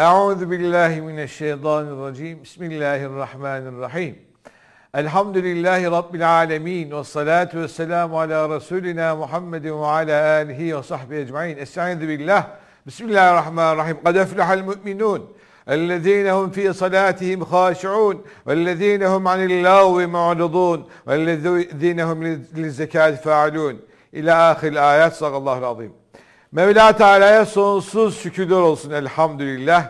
أعوذ بالله من الشيطان الرجيم بسم الله الرحمن الرحيم الحمد لله رب العالمين والصلاة والسلام على رسولنا محمد وعلى آله وصحبه أجمعين استعيذ بالله بسم الله الرحمن الرحيم قد أفلح المؤمنون الذين هم في صلاتهم خاشعون والذين هم عن اللغو معرضون والذين هم للزكاة فاعلون إلى آخر الآيات صدق الله العظيم Mevla Teala'ya sonsuz şükürler olsun elhamdülillah.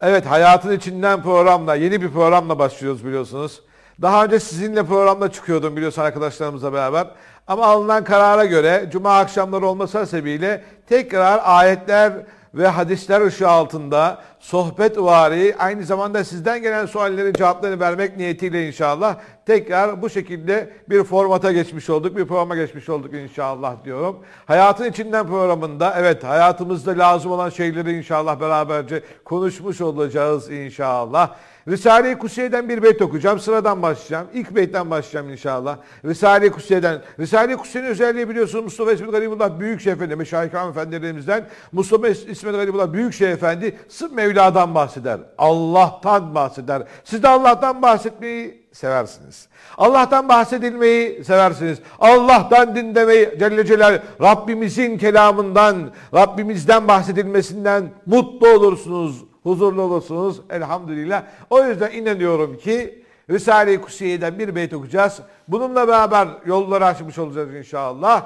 Evet hayatın içinden programla yeni bir programla başlıyoruz biliyorsunuz. Daha önce sizinle programda çıkıyordum biliyorsun arkadaşlarımızla beraber. Ama alınan karara göre cuma akşamları olması sebebiyle tekrar ayetler ve hadisler ışığı altında sohbet vari aynı zamanda sizden gelen suallerin cevaplarını vermek niyetiyle inşallah tekrar bu şekilde bir formata geçmiş olduk, bir programa geçmiş olduk inşallah diyorum. Hayatın içinden programında evet hayatımızda lazım olan şeyleri inşallah beraberce konuşmuş olacağız inşallah. Risale-i Kusiye'den bir beyt okuyacağım. Sıradan başlayacağım. İlk beytten başlayacağım inşallah. Risale-i Kusiye'den. Risale-i Kusiye'nin özelliği biliyorsunuz Mustafa İsmet Garibullah Büyükşehir Efendi, Meşayih Efendilerimizden Mustafa İsmet Garibullah Büyükşehir Efendi sırf Mevlid Mevla'dan bahseder. Allah'tan bahseder. Siz de Allah'tan bahsetmeyi seversiniz. Allah'tan bahsedilmeyi seversiniz. Allah'tan dinlemeyi demeyi Celle Celal Rabbimizin kelamından, Rabbimizden bahsedilmesinden mutlu olursunuz, huzurlu olursunuz elhamdülillah. O yüzden inanıyorum ki Risale-i Kusiye'den bir beyt okuyacağız. Bununla beraber yolları açmış olacağız inşallah.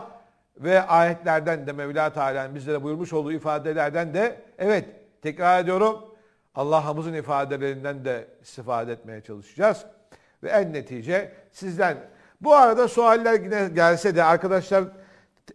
Ve ayetlerden de Mevla Teala'nın bizlere buyurmuş olduğu ifadelerden de evet Tekrar ediyorum. Allah'ımızın ifadelerinden de istifade etmeye çalışacağız. Ve en netice sizden. Bu arada sualler yine gelse de arkadaşlar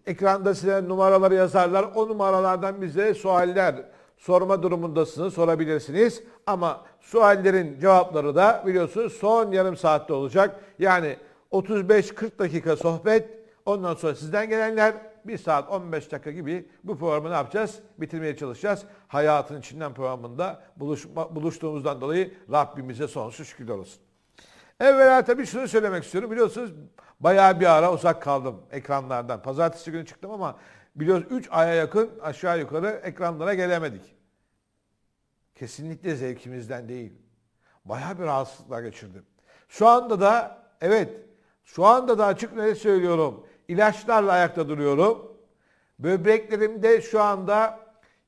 ekranda size numaraları yazarlar. O numaralardan bize sualler sorma durumundasınız, sorabilirsiniz. Ama suallerin cevapları da biliyorsunuz son yarım saatte olacak. Yani 35-40 dakika sohbet, ondan sonra sizden gelenler 1 saat 15 dakika gibi bu programı ne yapacağız? Bitirmeye çalışacağız. Hayatın içinden programında buluşma, buluştuğumuzdan dolayı Rabbimize sonsuz şükürler olsun. Evvela tabii şunu söylemek istiyorum. Biliyorsunuz bayağı bir ara uzak kaldım ekranlardan. Pazartesi günü çıktım ama biliyorsunuz 3 aya yakın aşağı yukarı ekranlara gelemedik. Kesinlikle zevkimizden değil. Bayağı bir rahatsızlıklar geçirdim. Şu anda da evet şu anda da açık ne söylüyorum ilaçlarla ayakta duruyorum. Böbreklerimde şu anda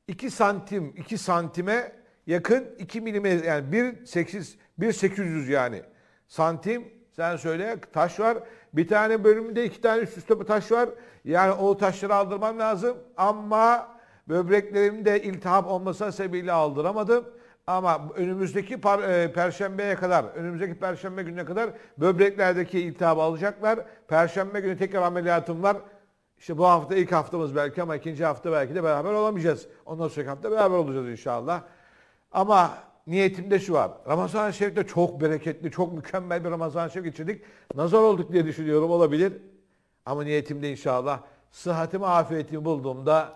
2 santim, 2 santime yakın 2 milimetre yani 1.8, 1.800 yani santim sen söyle taş var. Bir tane bölümünde iki tane üst üste bir taş var. Yani o taşları aldırmam lazım. Ama böbreklerimde iltihap olmasa sebebiyle aldıramadım. Ama önümüzdeki par- e, perşembeye kadar, önümüzdeki perşembe gününe kadar böbreklerdeki iltihabı alacaklar. Perşembe günü tekrar ameliyatım var. İşte bu hafta ilk haftamız belki ama ikinci hafta belki de beraber olamayacağız. Ondan sonraki hafta beraber olacağız inşallah. Ama niyetimde şu var. Ramazan-ı Şerif'te çok bereketli, çok mükemmel bir Ramazan-ı Şerif geçirdik. Nazar olduk diye düşünüyorum olabilir. Ama niyetimde inşallah sıhhatimi, afiyetimi bulduğumda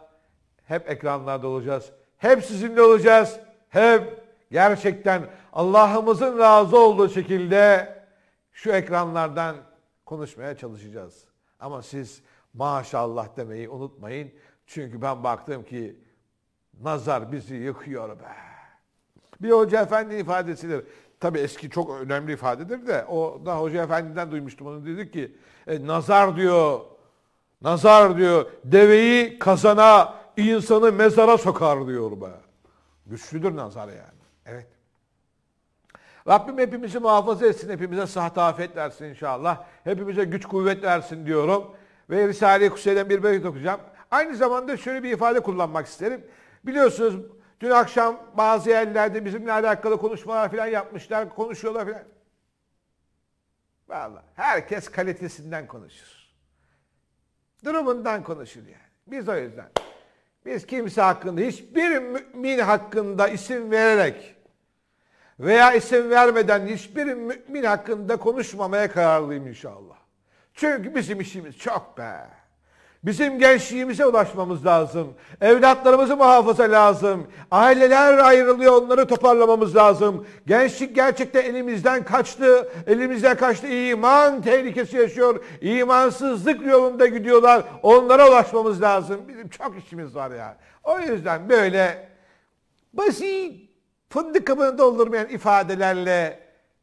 hep ekranlarda olacağız. Hep sizinle olacağız hep gerçekten Allah'ımızın razı olduğu şekilde şu ekranlardan konuşmaya çalışacağız. Ama siz maşallah demeyi unutmayın. Çünkü ben baktım ki nazar bizi yıkıyor be. Bir hoca efendi ifadesidir. Tabi eski çok önemli ifadedir de o da hoca efendiden duymuştum onu dedik ki e, nazar diyor nazar diyor deveyi kazana insanı mezara sokar diyor be. Güçlüdür nazar yani. Evet. Rabbim hepimizi muhafaza etsin. Hepimize sıhhat afiyet versin inşallah. Hepimize güç kuvvet versin diyorum. Ve Risale-i Kusey'den bir beyit okuyacağım. Aynı zamanda şöyle bir ifade kullanmak isterim. Biliyorsunuz dün akşam bazı yerlerde bizimle alakalı konuşmalar falan yapmışlar. Konuşuyorlar falan. Valla herkes kalitesinden konuşur. Durumundan konuşur yani. Biz o yüzden biz kimse hakkında, hiçbir mümin hakkında isim vererek veya isim vermeden hiçbir mümin hakkında konuşmamaya kararlıyım inşallah. Çünkü bizim işimiz çok be. Bizim gençliğimize ulaşmamız lazım. Evlatlarımızı muhafaza lazım. Aileler ayrılıyor onları toparlamamız lazım. Gençlik gerçekten elimizden kaçtı. Elimizden kaçtı. İman tehlikesi yaşıyor. İmansızlık yolunda gidiyorlar. Onlara ulaşmamız lazım. Bizim çok işimiz var ya. O yüzden böyle basit fındık kabını doldurmayan ifadelerle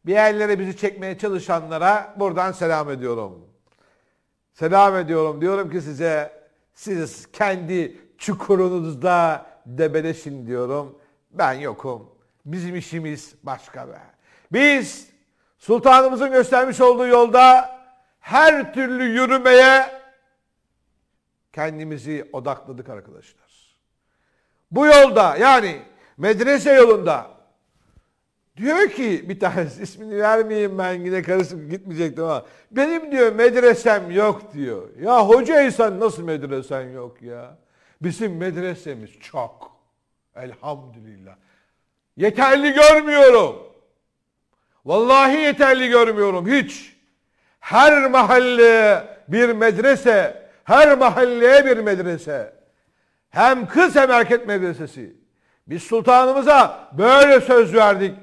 bir yerlere bizi çekmeye çalışanlara buradan selam ediyorum. Selam ediyorum. Diyorum ki size siz kendi çukurunuzda debeleşin diyorum. Ben yokum. Bizim işimiz başka be. Biz sultanımızın göstermiş olduğu yolda her türlü yürümeye kendimizi odakladık arkadaşlar. Bu yolda yani medrese yolunda Diyor ki bir tanesi ismini vermeyeyim ben yine karısı gitmeyecektim ama benim diyor medresem yok diyor. Ya hocaysan nasıl medresen yok ya? Bizim medresemiz çok. Elhamdülillah. Yeterli görmüyorum. Vallahi yeterli görmüyorum hiç. Her mahalle bir medrese, her mahalleye bir medrese. Hem kız hem erkek medresesi. Biz sultanımıza böyle söz verdik.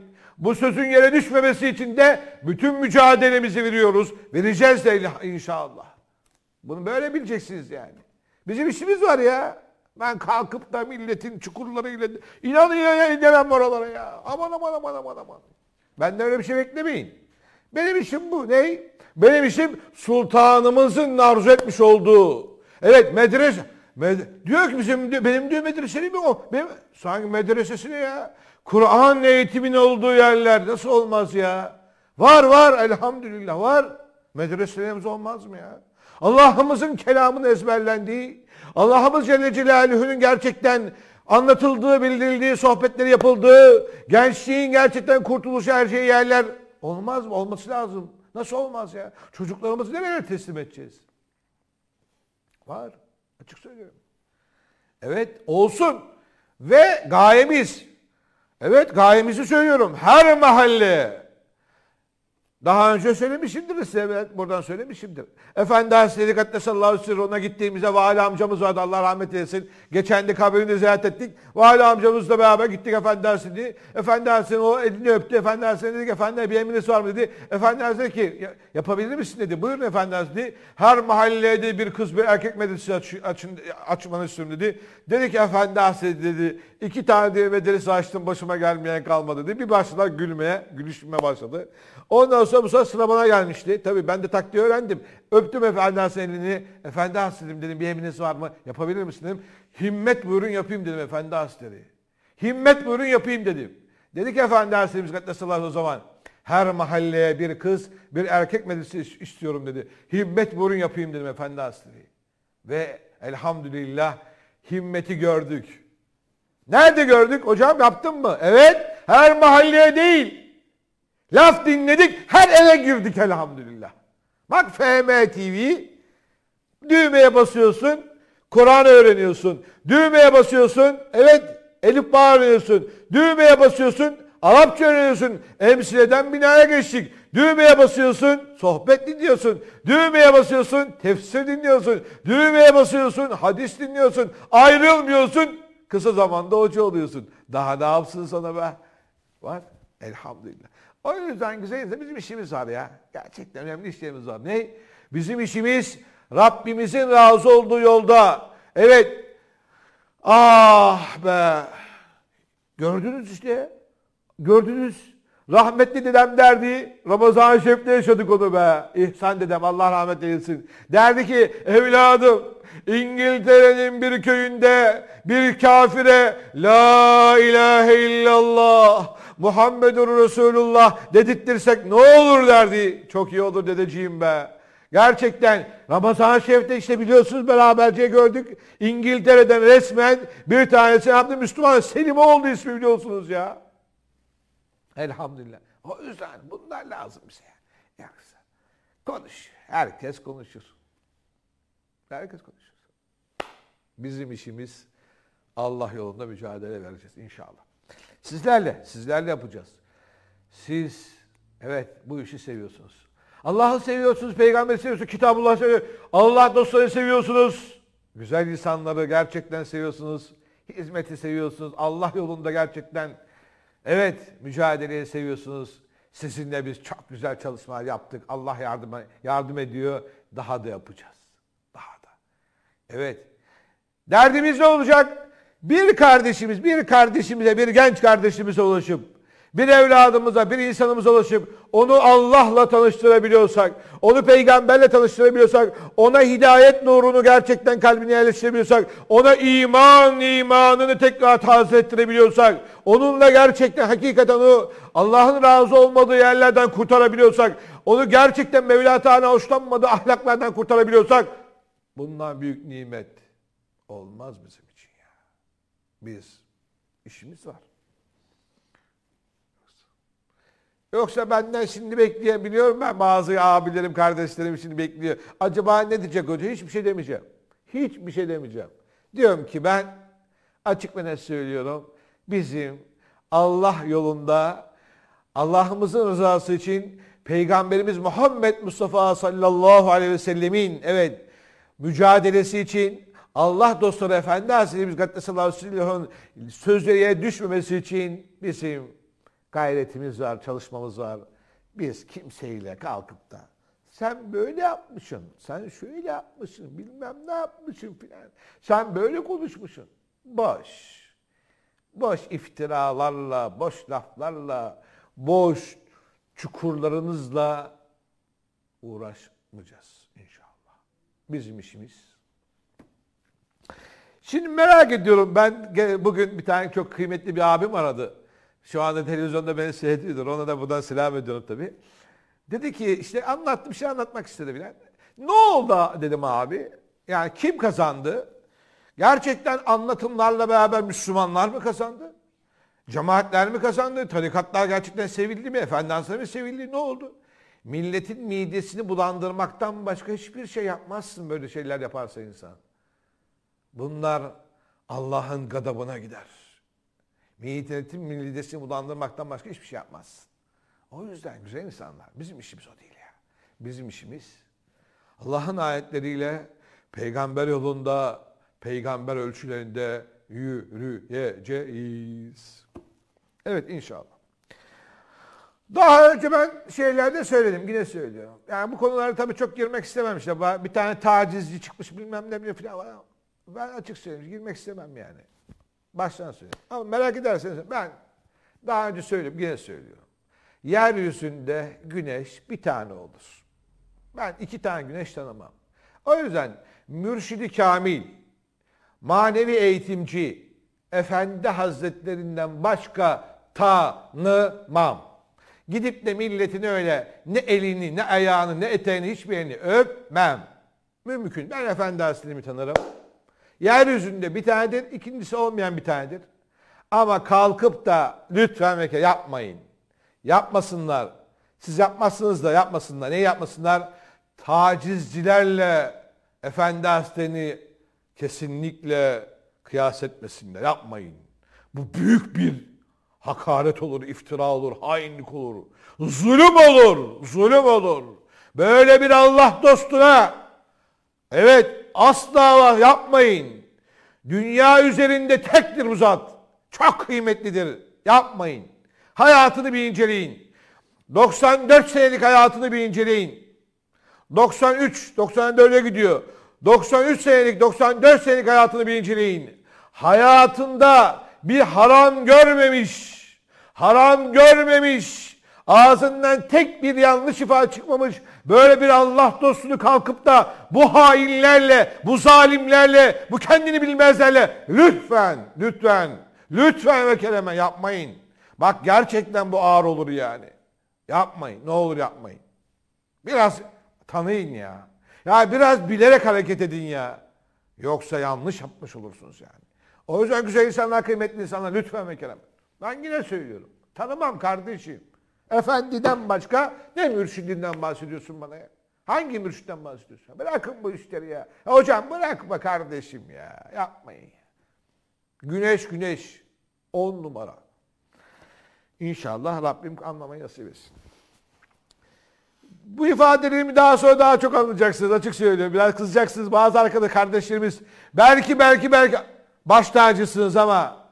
Bu sözün yere düşmemesi için de bütün mücadelemizi veriyoruz. Vereceğiz de inşallah. Bunu böyle bileceksiniz yani. Bizim işimiz var ya. Ben kalkıp da milletin çukurlarıyla inan inan demem oralara ya. Aman aman aman aman aman. Benden öyle bir şey beklemeyin. Benim işim bu. Ney? Benim işim sultanımızın arzu etmiş olduğu. Evet medrese. Med diyor ki bizim benim diyor medreseli mi o? Benim, sanki medresesini ya. Kur'an eğitimin olduğu yerler nasıl olmaz ya? Var var elhamdülillah var. Medreselerimiz olmaz mı ya? Allah'ımızın kelamının ezberlendiği, Allah'ımız Celle Celaluhu'nun gerçekten anlatıldığı, bildirildiği, sohbetleri yapıldığı, gençliğin gerçekten kurtuluşu her şeyi yerler olmaz mı? Olması lazım. Nasıl olmaz ya? Çocuklarımızı nereye teslim edeceğiz? Var. Açık söylüyorum. Evet olsun. Ve gayemiz Evet gayemizi söylüyorum. Her mahalle daha önce söylemişimdir size buradan söylemişimdir. Efendi Hazreti Dikkatle sallallahu aleyhi ve sellem ona gittiğimizde vali amcamız vardı Allah rahmet eylesin. Geçen de kabrini ziyaret ettik. Vali amcamızla beraber gittik Efendi Hazretleri. Efendi Hazretleri o elini öptü. Efendi Hazretleri dedi ki Efendi bir emriniz var mı dedi. Efendi Hazretleri ki yapabilir misin dedi. Buyurun Efendi Hazretleri. Her mahallede bir kız bir erkek medresi aç, açın, açmanı istiyorum dedi. Dedi ki Efendi Hazretleri dedi iki tane medresi açtım başıma gelmeyen kalmadı dedi. Bir başladılar gülmeye, gülüşmeye başladı. Ondan sonra sonra bu sonra sıra bana gelmişti. Tabii ben de taktiği öğrendim. Öptüm efendi Hasan elini. Efendi Hasan dedim, dedim bir eminiz var mı? Yapabilir misin dedim. Himmet buyurun yapayım dedim efendi Hasan dedi. Himmet buyurun yapayım dedim. Dedi ki efendi Hasan Hazretleri o zaman. Her mahalleye bir kız, bir erkek medresi istiyorum dedi. Himmet buyurun yapayım dedim efendi Hasan Ve elhamdülillah himmeti gördük. Nerede gördük? Hocam yaptın mı? Evet. Her mahalleye değil Laf dinledik, her eve girdik elhamdülillah. Bak FM TV, düğmeye basıyorsun, Kur'an öğreniyorsun. Düğmeye basıyorsun, evet Elif bağırıyorsun, Düğmeye basıyorsun, Arapça öğreniyorsun. Emsileden binaya geçtik. Düğmeye basıyorsun, sohbet dinliyorsun. Düğmeye basıyorsun, tefsir dinliyorsun. Düğmeye basıyorsun, hadis dinliyorsun. Ayrılmıyorsun, kısa zamanda hoca oluyorsun. Daha ne yapsın sana be? Var, elhamdülillah. O yüzden güzeliz de bizim işimiz var ya. Gerçekten önemli işlerimiz var. Ne? Bizim işimiz Rabbimizin razı olduğu yolda. Evet. Ah be. Gördünüz işte. Gördünüz. Rahmetli dedem derdi, Ramazan-ı Şerif'te yaşadık onu be. İhsan dedem, Allah rahmet eylesin. Derdi ki, evladım İngiltere'nin bir köyünde bir kafire La ilahe illallah Muhammedur Resulullah dedirttirsek ne olur derdi. Çok iyi olur dedeciğim be. Gerçekten Ramazan Şerif'te işte biliyorsunuz beraberce gördük. İngiltere'den resmen bir tanesi yaptı Müslüman Selim oldu ismi biliyorsunuz ya. Elhamdülillah. O yüzden bunlar lazım bize. Yoksa konuş. Herkes konuşur. Herkes konuşur. Bizim işimiz Allah yolunda mücadele vereceğiz inşallah. Sizlerle, sizlerle yapacağız. Siz evet bu işi seviyorsunuz. Allah'ı seviyorsunuz, peygamberi seviyorsunuz, Kitabullah seviyorsunuz, Allah dostları seviyorsunuz. Güzel insanları gerçekten seviyorsunuz. Hizmeti seviyorsunuz. Allah yolunda gerçekten evet mücadeleyi seviyorsunuz. Sizinle biz çok güzel çalışmalar yaptık. Allah yardıma, yardım ediyor. Daha da yapacağız. Daha da. Evet. Derdimiz ne olacak? bir kardeşimiz, bir kardeşimize, bir genç kardeşimize ulaşıp, bir evladımıza, bir insanımıza ulaşıp onu Allah'la tanıştırabiliyorsak, onu peygamberle tanıştırabiliyorsak, ona hidayet nurunu gerçekten kalbine yerleştirebiliyorsak, ona iman imanını tekrar taze ettirebiliyorsak, onunla gerçekten hakikaten Allah'ın razı olmadığı yerlerden kurtarabiliyorsak, onu gerçekten Mevla Teala hoşlanmadığı ahlaklardan kurtarabiliyorsak, bundan büyük nimet olmaz bizim biz işimiz var. Yoksa benden şimdi bekleyebiliyorum ben bazı abilerim, kardeşlerim şimdi bekliyor. Acaba ne diyecek hoca? Hiçbir şey demeyeceğim. Hiçbir şey demeyeceğim. Diyorum ki ben açık ve net söylüyorum. Bizim Allah yolunda Allah'ımızın rızası için Peygamberimiz Muhammed Mustafa sallallahu aleyhi ve sellemin evet mücadelesi için Allah dostları Efendi Hazretimiz Gaddesallâhu Aleyhi sözleriye düşmemesi için bizim gayretimiz var, çalışmamız var. Biz kimseyle kalkıp da sen böyle yapmışsın, sen şöyle yapmışsın, bilmem ne yapmışsın filan. Sen böyle konuşmuşsun. Boş. Boş iftiralarla, boş laflarla, boş çukurlarınızla uğraşmayacağız inşallah. Bizim işimiz Şimdi merak ediyorum ben bugün bir tane çok kıymetli bir abim aradı. Şu anda televizyonda beni seyrediyordur. Ona da buradan selam ediyorum tabii. Dedi ki işte anlattım, bir şey anlatmak istedi bilen. Ne oldu dedim abi. Yani kim kazandı? Gerçekten anlatımlarla beraber Müslümanlar mı kazandı? Cemaatler mi kazandı? Tarikatlar gerçekten sevildi mi? Efendiler mı sevildi? Ne oldu? Milletin midesini bulandırmaktan başka hiçbir şey yapmazsın böyle şeyler yaparsa insan. Bunlar Allah'ın gadabına gider. Milletin millidesini bulandırmaktan başka hiçbir şey yapmaz. O yüzden güzel insanlar. Bizim işimiz o değil ya. Bizim işimiz Allah'ın ayetleriyle peygamber yolunda, peygamber ölçülerinde yürüyeceğiz. Evet inşallah. Daha önce ben şeylerde söyledim. Yine söylüyorum. Yani bu konulara tabii çok girmek istememişler. Bir tane tacizci çıkmış bilmem ne bile falan ben açık söyleyeyim girmek istemem yani. Baştan söyleyeyim. Ama merak ederseniz ben daha önce söyleyeyim yine söylüyorum. Yeryüzünde güneş bir tane olur. Ben iki tane güneş tanımam. O yüzden mürşidi kamil, manevi eğitimci, efendi hazretlerinden başka tanımam. Gidip de milletini öyle ne elini, ne ayağını, ne eteğini hiçbirini öpmem. Mümkün. Ben efendi hazretlerimi tanırım. Yeryüzünde bir tanedir, ikincisi olmayan bir tanedir. Ama kalkıp da lütfen ve yapmayın. Yapmasınlar. Siz yapmazsınız da yapmasınlar. Ne yapmasınlar? Tacizcilerle Efendi Hazretleri'ni kesinlikle kıyas etmesinler. Yapmayın. Bu büyük bir hakaret olur, iftira olur, hainlik olur. Zulüm olur, zulüm olur. Böyle bir Allah dostuna Evet asla yapmayın. Dünya üzerinde tektir bu zat. Çok kıymetlidir. Yapmayın. Hayatını bir inceleyin. 94 senelik hayatını bir inceleyin. 93, 94'e gidiyor. 93 senelik, 94 senelik hayatını bir inceleyin. Hayatında bir haram görmemiş. Haram görmemiş Ağzından tek bir yanlış ifade çıkmamış. Böyle bir Allah dostunu kalkıp da bu hainlerle, bu zalimlerle, bu kendini bilmezlerle lütfen, lütfen, lütfen ve kereme yapmayın. Bak gerçekten bu ağır olur yani. Yapmayın. Ne olur yapmayın. Biraz tanıyın ya. Ya biraz bilerek hareket edin ya. Yoksa yanlış yapmış olursunuz yani. O yüzden güzel insanlar, kıymetli insanlar lütfen ve kerem. Ben yine söylüyorum. Tanımam kardeşim. Efendiden başka ne mürşidinden bahsediyorsun bana ya? Hangi mürşitten bahsediyorsun? Bırakın bu işleri ya. ya hocam bırakma kardeşim ya. Yapmayın ya. Güneş güneş. On numara. İnşallah Rabbim anlamayı nasip etsin. Bu ifadelerimi daha sonra daha çok anlayacaksınız. Açık söylüyorum. Biraz kızacaksınız. Bazı arkada kardeşlerimiz belki belki belki baş tacısınız ama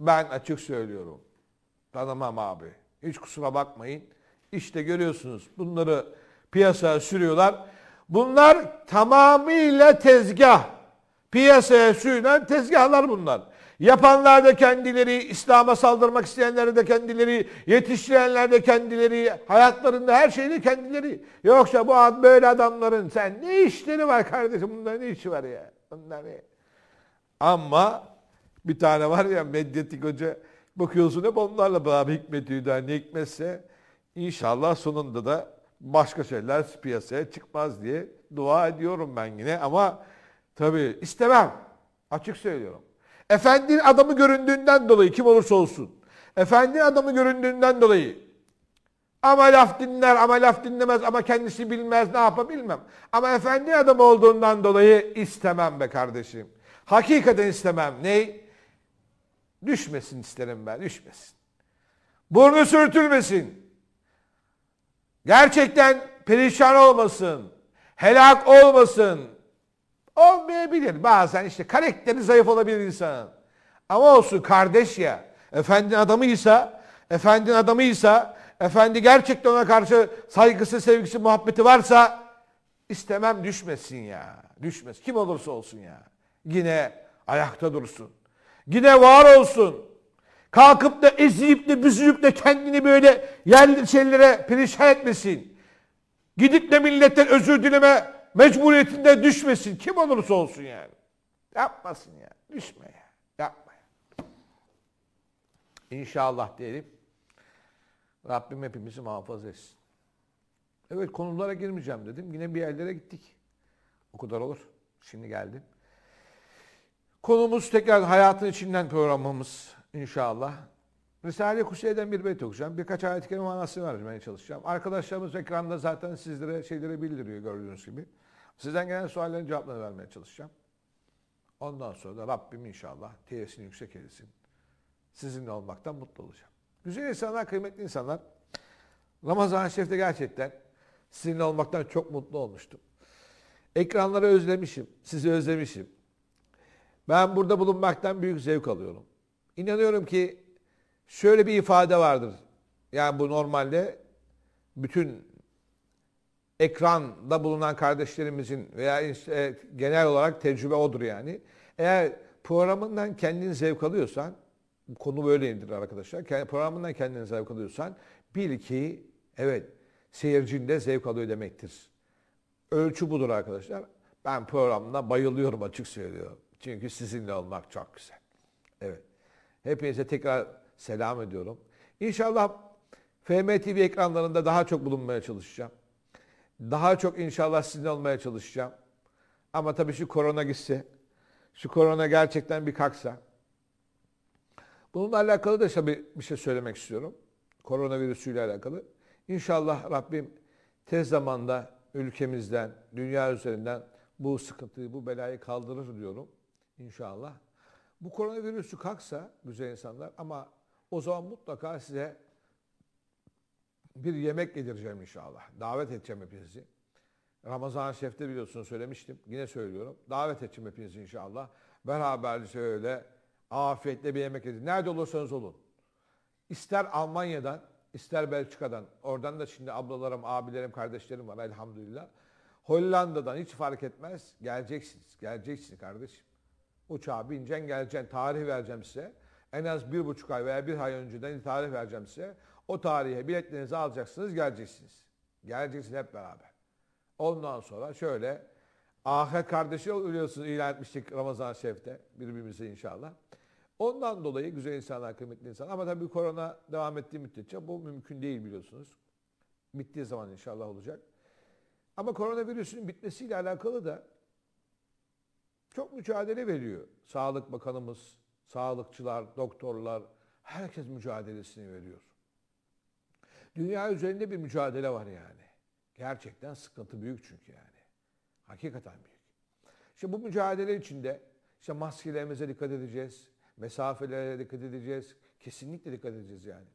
ben açık söylüyorum. Tanımam abi. Hiç kusura bakmayın. İşte görüyorsunuz bunları piyasaya sürüyorlar. Bunlar tamamıyla tezgah. Piyasaya sürülen tezgahlar bunlar. Yapanlar da kendileri, İslam'a saldırmak isteyenler de kendileri, yetiştirenler de kendileri, hayatlarında her şeyde kendileri. Yoksa bu ad böyle adamların sen ne işleri var kardeşim? Bunların ne işi var ya? Bunlar ne? Ama bir tane var ya medyatik hoca Bakıyorsun hep onlarla beraber hikmeti ne hikmetse inşallah sonunda da başka şeyler piyasaya çıkmaz diye dua ediyorum ben yine ama tabii istemem. Açık söylüyorum. Efendinin adamı göründüğünden dolayı kim olursa olsun. Efendinin adamı göründüğünden dolayı ama laf dinler, ama laf dinlemez, ama kendisi bilmez, ne yapabilmem. Ama efendi adam olduğundan dolayı istemem be kardeşim. Hakikaten istemem. Ney? Düşmesin isterim ben, düşmesin. Burnu sürtülmesin. Gerçekten perişan olmasın. Helak olmasın. Olmayabilir bazen işte karakteri zayıf olabilir insanın. Ama olsun kardeş ya. Efendinin adamıysa, efendinin adamıysa, efendi gerçekten ona karşı saygısı, sevgisi, muhabbeti varsa istemem düşmesin ya. Düşmez. Kim olursa olsun ya. Yine ayakta dursun. Yine var olsun. Kalkıp da ezilip de büzülüp de kendini böyle yerli şeylere perişan etmesin. Gidip de milletten özür dileme mecburiyetinde düşmesin. Kim olursa olsun yani. Yapmasın ya. Yani. Düşme ya. Yapma ya. İnşallah diyelim. Rabbim hepimizi muhafaza etsin. Evet konulara girmeyeceğim dedim. Yine bir yerlere gittik. O kadar olur. Şimdi geldim. Konumuz tekrar hayatın içinden programımız inşallah. Risale-i Kusey'den bir beyt okuyacağım. Birkaç ayet-i kerime manasını vermeye çalışacağım. Arkadaşlarımız ekranda zaten sizlere şeyleri bildiriyor gördüğünüz gibi. Sizden gelen suallerin cevaplarını vermeye çalışacağım. Ondan sonra da Rabbim inşallah teyesini yüksek eylesin. Sizinle olmaktan mutlu olacağım. Güzel insanlar, kıymetli insanlar. Ramazan-ı Şerif'te gerçekten sizinle olmaktan çok mutlu olmuştum. Ekranları özlemişim, sizi özlemişim. Ben burada bulunmaktan büyük zevk alıyorum. İnanıyorum ki şöyle bir ifade vardır. Yani bu normalde bütün ekranda bulunan kardeşlerimizin veya işte genel olarak tecrübe odur yani. Eğer programından kendin zevk alıyorsan, konu böyle böyleyimdir arkadaşlar. Programından kendin zevk alıyorsan bil ki evet seyircin de zevk alıyor demektir. Ölçü budur arkadaşlar. Ben programına bayılıyorum açık söylüyorum. Çünkü sizinle olmak çok güzel. Evet. Hepinize tekrar selam ediyorum. İnşallah FM TV ekranlarında daha çok bulunmaya çalışacağım. Daha çok inşallah sizinle olmaya çalışacağım. Ama tabii şu korona gitse, şu korona gerçekten bir kalksa. Bununla alakalı da tabii bir şey söylemek istiyorum. Koronavirüsüyle alakalı. İnşallah Rabbim tez zamanda ülkemizden, dünya üzerinden bu sıkıntıyı, bu belayı kaldırır diyorum inşallah. Bu koronavirüsü kalksa güzel insanlar ama o zaman mutlaka size bir yemek yedireceğim inşallah. Davet edeceğim hepinizi. Ramazan Şef'te biliyorsunuz söylemiştim. Yine söylüyorum. Davet edeceğim hepinizi inşallah. beraber öyle afiyetle bir yemek yedin. Nerede olursanız olun. İster Almanya'dan, ister Belçika'dan. Oradan da şimdi ablalarım, abilerim, kardeşlerim var elhamdülillah. Hollanda'dan hiç fark etmez. Geleceksiniz. Geleceksin kardeşim. Uçağa bineceksin, geleceksin, tarih vereceğim size. En az bir buçuk ay veya bir ay önceden tarih vereceğim size. O tarihe biletlerinizi alacaksınız, geleceksiniz. Geleceksiniz hep beraber. Ondan sonra şöyle ahiret kardeşi oluyorsunuz ilan etmiştik Ramazan Şerif'te birbirimize inşallah. Ondan dolayı güzel insanlar, kıymetli insanlar. Ama tabii korona devam ettiği müddetçe bu mümkün değil biliyorsunuz. Bittiği zaman inşallah olacak. Ama koronavirüsün bitmesiyle alakalı da çok mücadele veriyor. Sağlık Bakanımız, sağlıkçılar, doktorlar, herkes mücadelesini veriyor. Dünya üzerinde bir mücadele var yani. Gerçekten sıkıntı büyük çünkü yani. Hakikaten büyük. İşte bu mücadele içinde işte maskelerimize dikkat edeceğiz, mesafelere dikkat edeceğiz, kesinlikle dikkat edeceğiz yani.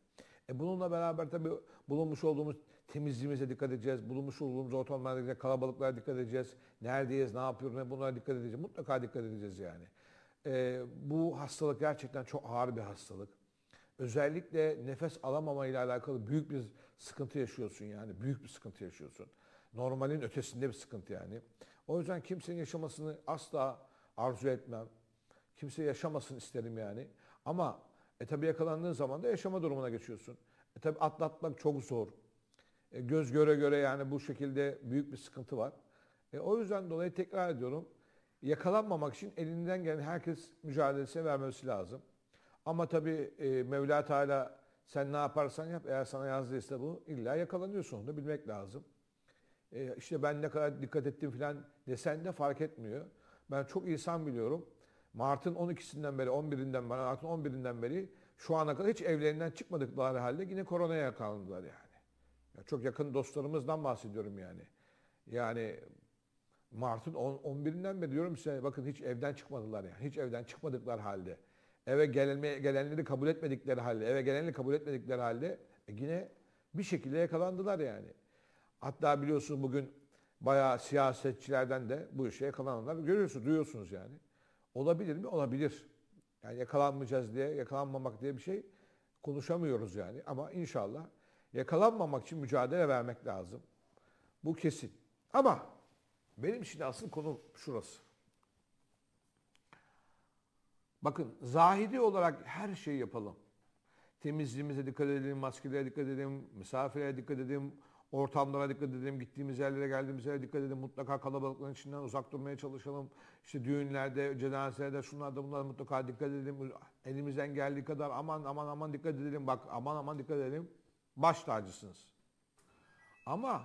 E bununla beraber tabii bulunmuş olduğumuz Temizliğimize dikkat edeceğiz. Bulunmuş olduğumuz ortamlarda kalabalıklara dikkat edeceğiz. Neredeyiz, ne yapıyoruz, ne bunlara dikkat edeceğiz. Mutlaka dikkat edeceğiz yani. E, bu hastalık gerçekten çok ağır bir hastalık. Özellikle nefes alamama ile alakalı büyük bir sıkıntı yaşıyorsun yani. Büyük bir sıkıntı yaşıyorsun. Normalin ötesinde bir sıkıntı yani. O yüzden kimsenin yaşamasını asla arzu etmem. Kimse yaşamasın isterim yani. Ama e tabi yakalandığın zaman da yaşama durumuna geçiyorsun. E tabi atlatmak çok zor. E, göz göre göre yani bu şekilde büyük bir sıkıntı var. E, o yüzden dolayı tekrar ediyorum. Yakalanmamak için elinden gelen herkes mücadelesine vermesi lazım. Ama tabii e, Mevla Teala sen ne yaparsan yap eğer sana yazdıysa bu illa yakalanıyorsun onu da bilmek lazım. E, işte ben ne kadar dikkat ettim filan desen de fark etmiyor. Ben çok insan biliyorum. Mart'ın 12'sinden beri 11'inden beri Mart'ın 11'inden beri şu ana kadar hiç evlerinden çıkmadıkları halde yine koronaya yakalandılar yani. Ya çok yakın dostlarımızdan bahsediyorum yani. Yani Mart'ın 11'inden beri diyorum size bakın hiç evden çıkmadılar yani. Hiç evden çıkmadıklar halde. Eve gelenme, gelenleri kabul etmedikleri halde, eve gelenleri kabul etmedikleri halde e yine bir şekilde yakalandılar yani. Hatta biliyorsunuz bugün bayağı siyasetçilerden de bu işe yakalananlar görüyorsunuz, duyuyorsunuz yani. Olabilir mi? Olabilir. Yani yakalanmayacağız diye, yakalanmamak diye bir şey konuşamıyoruz yani. Ama inşallah Yakalanmamak için mücadele vermek lazım. Bu kesin. Ama benim için asıl konu şurası. Bakın zahidi olarak her şeyi yapalım. Temizliğimize dikkat edelim, maskelere dikkat edelim, misafirlere dikkat edelim, ortamlara dikkat edelim, gittiğimiz yerlere geldiğimiz yere dikkat edelim. Mutlaka kalabalıkların içinden uzak durmaya çalışalım. İşte düğünlerde, cenazelerde, şunlarda bunlara mutlaka dikkat edelim. Elimizden geldiği kadar aman aman aman dikkat edelim. Bak aman aman dikkat edelim. Baş tacısınız. Ama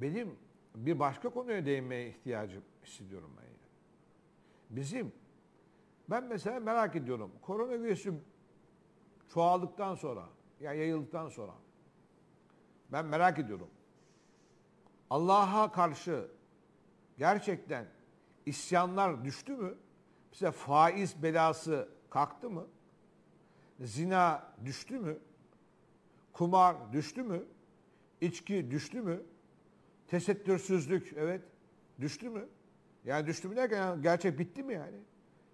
benim bir başka konuya değinmeye ihtiyacım hissediyorum ben yine. Bizim, ben mesela merak ediyorum. Koronavirüsü çoğaldıktan sonra, ya yani yayıldıktan sonra ben merak ediyorum. Allah'a karşı gerçekten isyanlar düştü mü? Mesela faiz belası kalktı mı? Zina düştü mü? Kumar düştü mü? İçki düştü mü? Tesettürsüzlük evet düştü mü? Yani düştü mü derken yani gerçek bitti mi yani?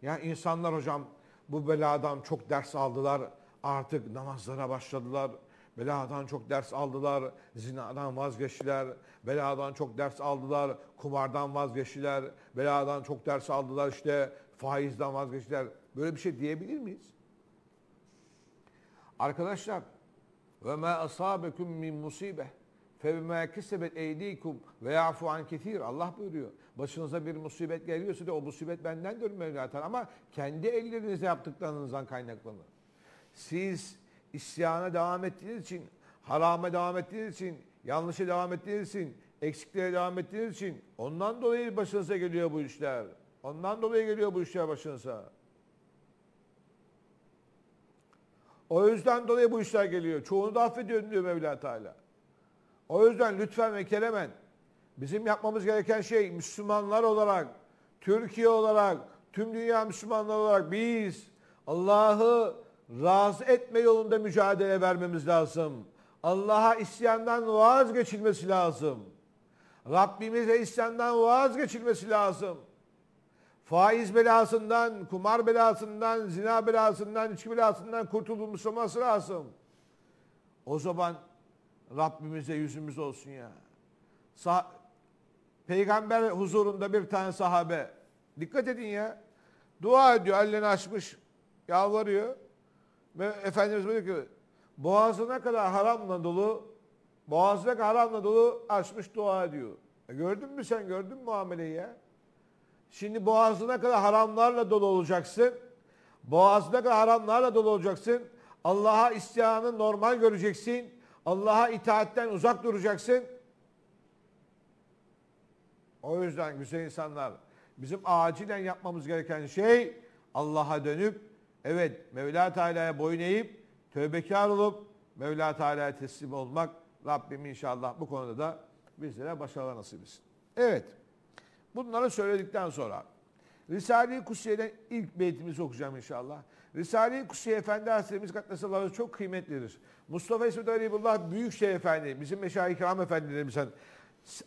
Yani insanlar hocam bu beladan çok ders aldılar. Artık namazlara başladılar. Beladan çok ders aldılar. Zinadan vazgeçtiler. Beladan çok ders aldılar. Kumardan vazgeçtiler. Beladan çok ders aldılar işte faizden vazgeçtiler. Böyle bir şey diyebilir miyiz? Arkadaşlar ve ma asabekum min musibe فَبِمَا كِسَبَتْ ve وَيَعْفُ an كَث۪يرٍ Allah buyuruyor. Başınıza bir musibet geliyorsa de o musibet benden dönmüyor zaten ama kendi ellerinizle yaptıklarınızdan kaynaklanır. Siz isyana devam ettiğiniz için, harama devam ettiğiniz için, yanlışa devam ettiğiniz için, eksikliğe devam ettiğiniz için ondan dolayı başınıza geliyor bu işler. Ondan dolayı geliyor bu işler başınıza. O yüzden dolayı bu işler geliyor. Çoğunu da affediyor diyor Mevla Teala. O yüzden lütfen ve keremen bizim yapmamız gereken şey Müslümanlar olarak, Türkiye olarak, tüm dünya Müslümanlar olarak biz Allah'ı razı etme yolunda mücadele vermemiz lazım. Allah'a isyandan vazgeçilmesi lazım. Rabbimize isyandan vazgeçilmesi lazım faiz belasından, kumar belasından, zina belasından, içki belasından kurtulmuş olması lazım. O zaman Rabbimize yüzümüz olsun ya. Sa Peygamber huzurunda bir tane sahabe. Dikkat edin ya. Dua ediyor, ellerini açmış, yalvarıyor. Ve Efendimiz böyle diyor ki, boğazına kadar haramla dolu, boğazına kadar haramla dolu açmış dua ediyor. E gördün mü sen, gördün mü muameleyi ya? Şimdi boğazına kadar haramlarla dolu olacaksın. Boğazına kadar haramlarla dolu olacaksın. Allah'a isyanı normal göreceksin. Allah'a itaatten uzak duracaksın. O yüzden güzel insanlar bizim acilen yapmamız gereken şey Allah'a dönüp evet Mevla Teala'ya boyun eğip tövbekar olup Mevla Teala'ya teslim olmak Rabbim inşallah bu konuda da bizlere başarılar nasip etsin. Evet. Bunları söyledikten sonra Risale-i Kusiye'den ilk beytimizi okuyacağım inşallah. Risale-i Kusiye Efendi Hazretlerimiz Katlasallahu çok kıymetlidir. Mustafa İsmet Aleyhullah Büyükşehir Efendi, bizim Meşah-i Kiram Efendilerimizden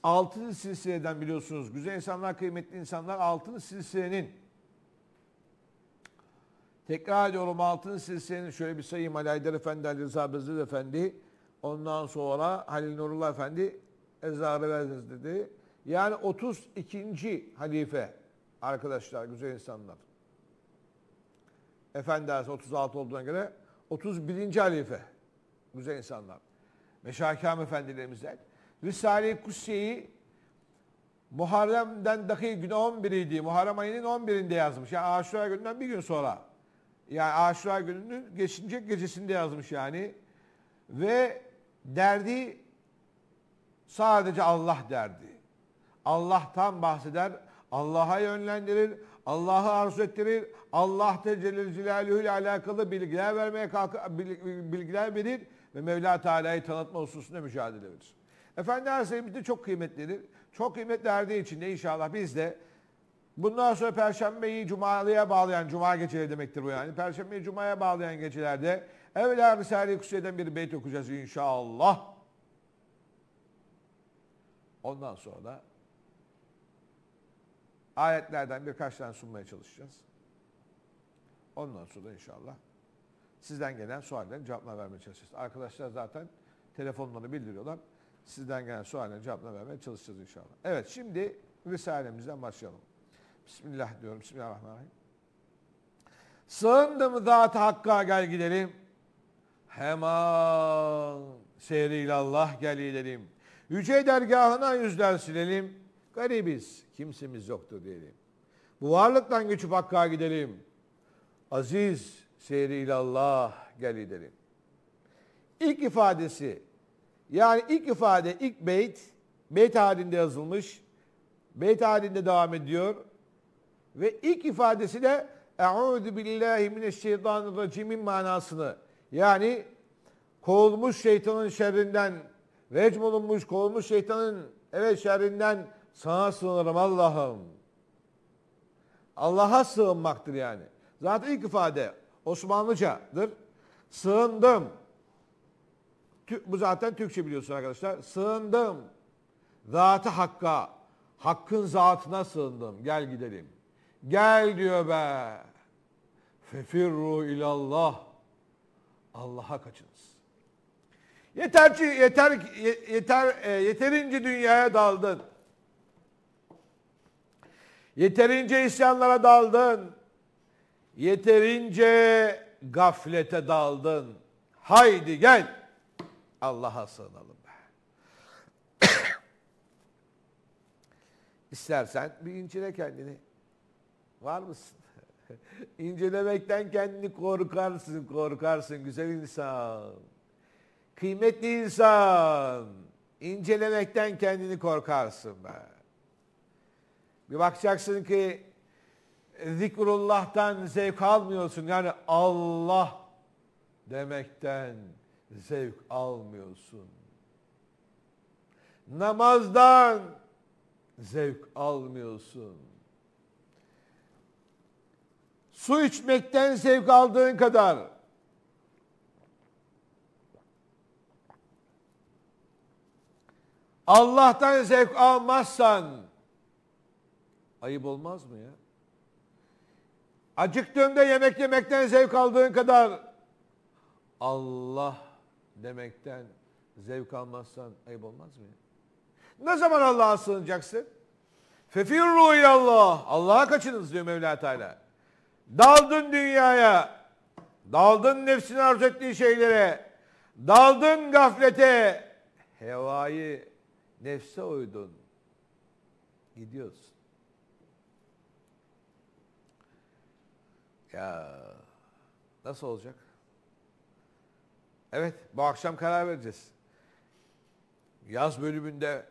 altın silsileden biliyorsunuz. Güzel insanlar, kıymetli insanlar altın silsilenin tekrar ediyorum altın silsilenin şöyle bir sayayım Ali Aydar Efendi, Ali Rıza Bezir Efendi ondan sonra Halil Nurullah Efendi Ezra dedi. Yani 32. halife arkadaşlar güzel insanlar. Efendi 36 olduğuna göre 31. halife güzel insanlar. Meşakam efendilerimizden. Risale-i Kutsiye'yi Muharrem'den dahi gün 11 idi Muharrem ayının 11'inde yazmış. Yani Aşura gününden bir gün sonra. Yani Aşura gününün geçinecek gecesinde yazmış yani. Ve derdi sadece Allah derdi. Allah'tan bahseder, Allah'a yönlendirir, Allah'ı arzu ettirir, Allah Tecelli Celaluhu ile alakalı bilgiler vermeye kalk bilgiler verir ve Mevla Teala'yı tanıtma hususunda mücadele verir. Efendi Hazretlerimiz de çok kıymetlidir. Çok kıymet verdiği için de inşallah biz de bundan sonra Perşembeyi Cuma'ya bağlayan, Cuma geceleri demektir bu yani. Perşembeyi Cuma'ya bağlayan gecelerde evvela Risale-i Kusiye'den bir beyt okuyacağız inşallah. Ondan sonra da ayetlerden birkaç tane sunmaya çalışacağız. Ondan sonra inşallah sizden gelen suallerin cevaplar vermeye çalışacağız. Arkadaşlar zaten telefonlarını bildiriyorlar. Sizden gelen suallerin cevaplar vermeye çalışacağız inşallah. Evet şimdi Risalemizden başlayalım. Bismillah diyorum. Bismillahirrahmanirrahim. Sığındım zat-ı hakka gel gidelim. Hemen seyriyle Allah gel gidelim. Yüce dergahına yüzler silelim. Garibiz, kimsimiz yoktur diyelim. Bu varlıktan göçüp Hakk'a gidelim. Aziz seyri ilallah gel gidelim. İlk ifadesi yani ilk ifade ilk beyt beyt halinde yazılmış. Beyt halinde devam ediyor. Ve ilk ifadesi de Euzu billahi mineşşeytanirracimin manasını yani kovulmuş şeytanın şerrinden vecm olunmuş kovulmuş şeytanın evet şerrinden sana sığınırım Allah'ım. Allah'a sığınmaktır yani. Zaten ilk ifade Osmanlıcadır. Sığındım. Bu zaten Türkçe biliyorsun arkadaşlar. Sığındım. Zatı Hakk'a. Hakkın zatına sığındım. Gel gidelim. Gel diyor be. Fefirru ilallah. Allah'a kaçınız. Yeter ki yeter yeter e, yeterince dünyaya daldın. Yeterince isyanlara daldın. Yeterince gaflete daldın. Haydi gel. Allah'a sığınalım be. İstersen bir incele kendini. Var mısın? İncelemekten kendini korkarsın, korkarsın güzel insan. Kıymetli insan. İncelemekten kendini korkarsın be. Bir bakacaksın ki zikrullah'tan zevk almıyorsun. Yani Allah demekten zevk almıyorsun. Namazdan zevk almıyorsun. Su içmekten zevk aldığın kadar Allah'tan zevk almazsan Ayıp olmaz mı ya? Acıktığında yemek yemekten zevk aldığın kadar Allah demekten zevk almazsan ayıp olmaz mı? Ya? Ne zaman Allah'a sığınacaksın? Fefirru ilallah. Allah'a kaçınız diyor Mevla Teala. Daldın dünyaya. Daldın nefsin arzu ettiği şeylere. Daldın gaflete. Hevayı nefse uydun. Gidiyorsun. Ya nasıl olacak? Evet bu akşam karar vereceğiz. Yaz bölümünde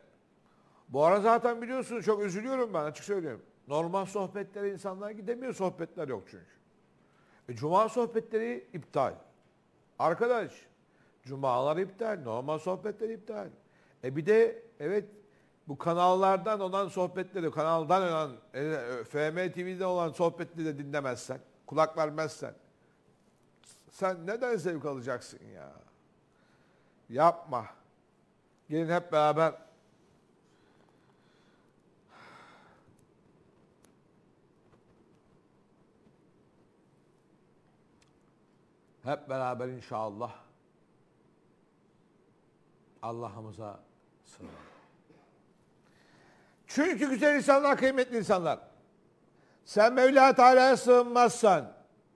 bu ara zaten biliyorsunuz çok üzülüyorum ben açık söylüyorum. Normal sohbetlere insanlar gidemiyor sohbetler yok çünkü. E, Cuma sohbetleri iptal. Arkadaş Cumalar iptal, normal sohbetler iptal. E bir de evet bu kanallardan olan sohbetleri, kanaldan olan, e, FM TV'de olan sohbetleri de dinlemezsek kulak vermezsen sen neden zevk alacaksın ya? Yapma. Gelin hep beraber hep beraber inşallah Allah'ımıza sığınalım. Çünkü güzel insanlar kıymetli insanlar. Sen Mevla Teala'ya sığınmazsan,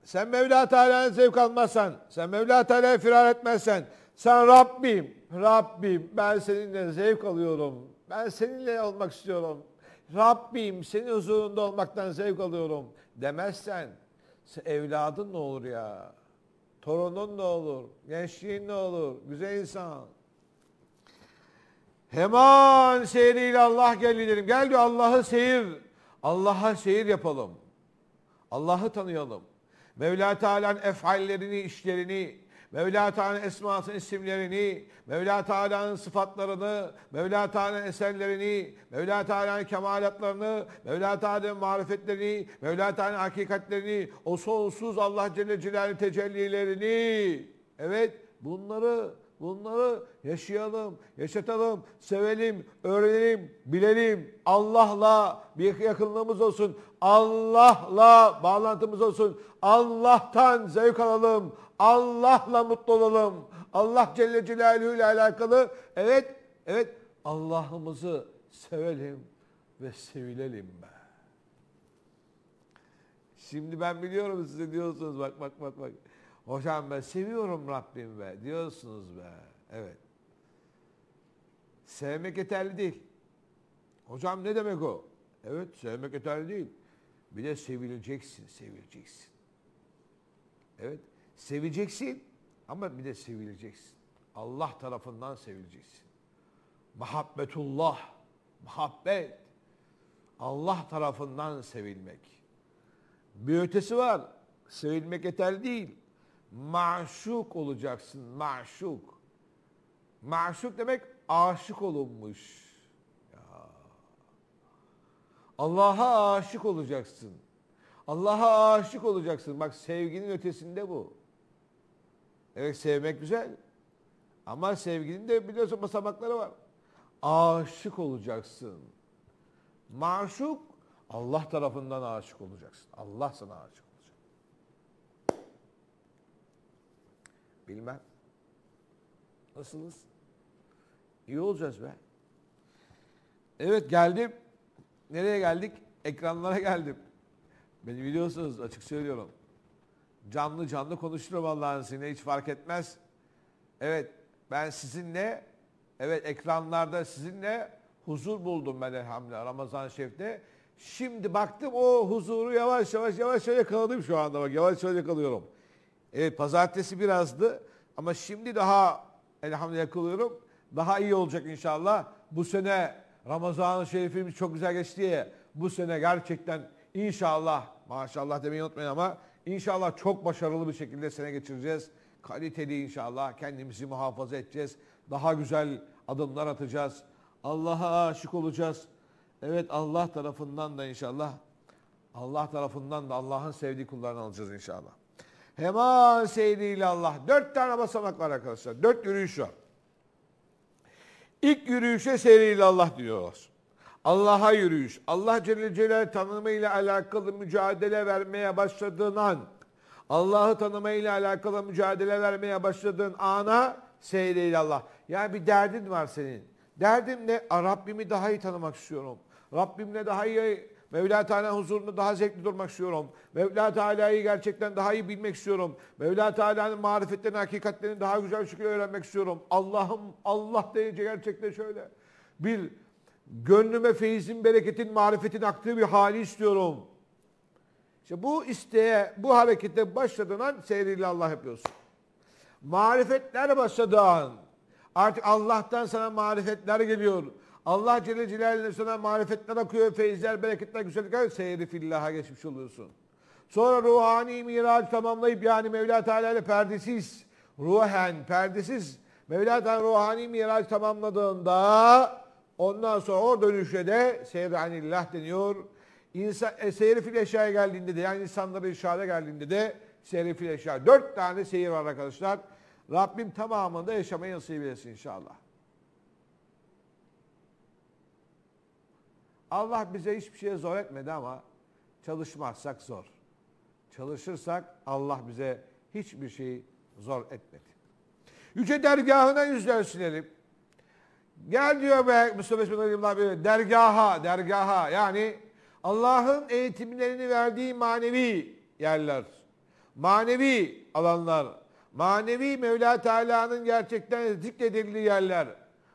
sen Mevla Teala'dan zevk almazsan, sen Mevla Teala'ya firar etmezsen, sen Rabbim, Rabbim ben seninle zevk alıyorum. Ben seninle olmak istiyorum. Rabbim senin huzurunda olmaktan zevk alıyorum demezsen evladın ne olur ya? Torunun ne olur? Gençliğin ne olur? Güzel insan. Hemen seyriyle Allah gel gidelim. Gel diyor Allah'ı seyir Allah'a seyir yapalım. Allah'ı tanıyalım. Mevla Teala'nın efallerini, işlerini, Mevla Teala'nın esmasının isimlerini, Mevla Teala'nın sıfatlarını, Mevla Teala'nın eserlerini, Mevla Teala'nın kemalatlarını, Mevla Teala'nın marifetlerini, Mevla Teala'nın hakikatlerini, o sonsuz Allah Celle Celaluhu tecellilerini, evet bunları Bunları yaşayalım, yaşatalım, sevelim, öğrenelim, bilelim. Allah'la bir yakınlığımız olsun. Allah'la bağlantımız olsun. Allah'tan zevk alalım. Allah'la mutlu olalım. Allah Celle Celaluhu ile alakalı evet, evet Allah'ımızı sevelim ve sevilelim be. Şimdi ben biliyorum siz diyorsunuz bak bak bak bak. Hocam ben seviyorum Rabbim be diyorsunuz be. Evet. Sevmek yeterli değil. Hocam ne demek o? Evet sevmek yeterli değil. Bir de sevileceksin, sevileceksin. Evet. Seveceksin ama bir de sevileceksin. Allah tarafından sevileceksin. Muhabbetullah, muhabbet. Allah tarafından sevilmek. Bir ötesi var. Sevilmek yeterli değil maşuk olacaksın. Maşuk. Maşuk demek aşık olunmuş. Allah'a aşık olacaksın. Allah'a aşık olacaksın. Bak sevginin ötesinde bu. Evet sevmek güzel. Ama sevginin de biliyorsun basamakları var. Aşık olacaksın. Maşuk Allah tarafından aşık olacaksın. Allah sana aşık. Bilmem. Nasılsınız? İyi olacağız be. Evet geldim. Nereye geldik? Ekranlara geldim. Beni biliyorsunuz açık söylüyorum. Canlı canlı konuşurum Allah'ın izniyle hiç fark etmez. Evet ben sizinle evet ekranlarda sizinle huzur buldum ben elhamdülillah Ramazan Şerif'te. Şimdi baktım o huzuru yavaş yavaş yavaş yavaş yakaladım şu anda bak yavaş yavaş yakalıyorum. Evet pazartesi birazdı ama şimdi daha elhamdülillah kılıyorum. Daha iyi olacak inşallah. Bu sene Ramazan-ı Şerifimiz çok güzel geçti diye bu sene gerçekten inşallah maşallah demeyi unutmayın ama inşallah çok başarılı bir şekilde sene geçireceğiz. Kaliteli inşallah kendimizi muhafaza edeceğiz. Daha güzel adımlar atacağız. Allah'a aşık olacağız. Evet Allah tarafından da inşallah Allah tarafından da Allah'ın sevdiği kullarını alacağız inşallah. Hemen seyriyle Allah. Dört tane basamak var arkadaşlar. Dört yürüyüş var. İlk yürüyüşe seyriyle Allah diyorlar. Allah'a yürüyüş. Allah Celle Celaluhu ile alakalı mücadele vermeye başladığın an, Allah'ı ile alakalı mücadele vermeye başladığın ana seyriyle Allah. Yani bir derdin var senin. derdim ne? Rabbimi daha iyi tanımak istiyorum. Rabbimle daha iyi Mevla Teala huzurunda daha zevkli durmak istiyorum. Mevla Teala'yı gerçekten daha iyi bilmek istiyorum. Mevla Teala'nın marifetlerini, hakikatlerini daha güzel bir şekilde öğrenmek istiyorum. Allah'ım Allah deyince gerçekten şöyle. Bil, gönlüme feyzin, bereketin, marifetin aktığı bir hali istiyorum. İşte bu isteğe, bu harekete başladığın an seyriyle Allah yapıyorsun. Marifetler başladığın artık Allah'tan sana marifetler geliyor. Allah Celle Celaluhu'nun sana marifetler akıyor, feyizler, bereketler, güzellikler, seyri fillaha geçmiş oluyorsun. Sonra ruhani miracı tamamlayıp yani Mevla Teala ile perdesiz, ruhen perdesiz Mevla Teala ruhani miracı tamamladığında ondan sonra o dönüşe de seyri anillah deniyor. İnsan, e, seyri fil eşyaya geldiğinde de yani insanlara işare geldiğinde de seyri fil eşya. Dört tane seyir var arkadaşlar. Rabbim tamamında yaşamayı nasip etsin inşallah. Allah bize hiçbir şeye zor etmedi ama çalışmazsak zor. Çalışırsak Allah bize hiçbir şeyi zor etmedi. Yüce dergahına yüzler sinelim. Gel diyor be Mustafa Bismillahirrahmanirrahim dergaha, dergaha yani Allah'ın eğitimlerini verdiği manevi yerler, manevi alanlar, manevi Mevla Teala'nın gerçekten zikredildiği yerler.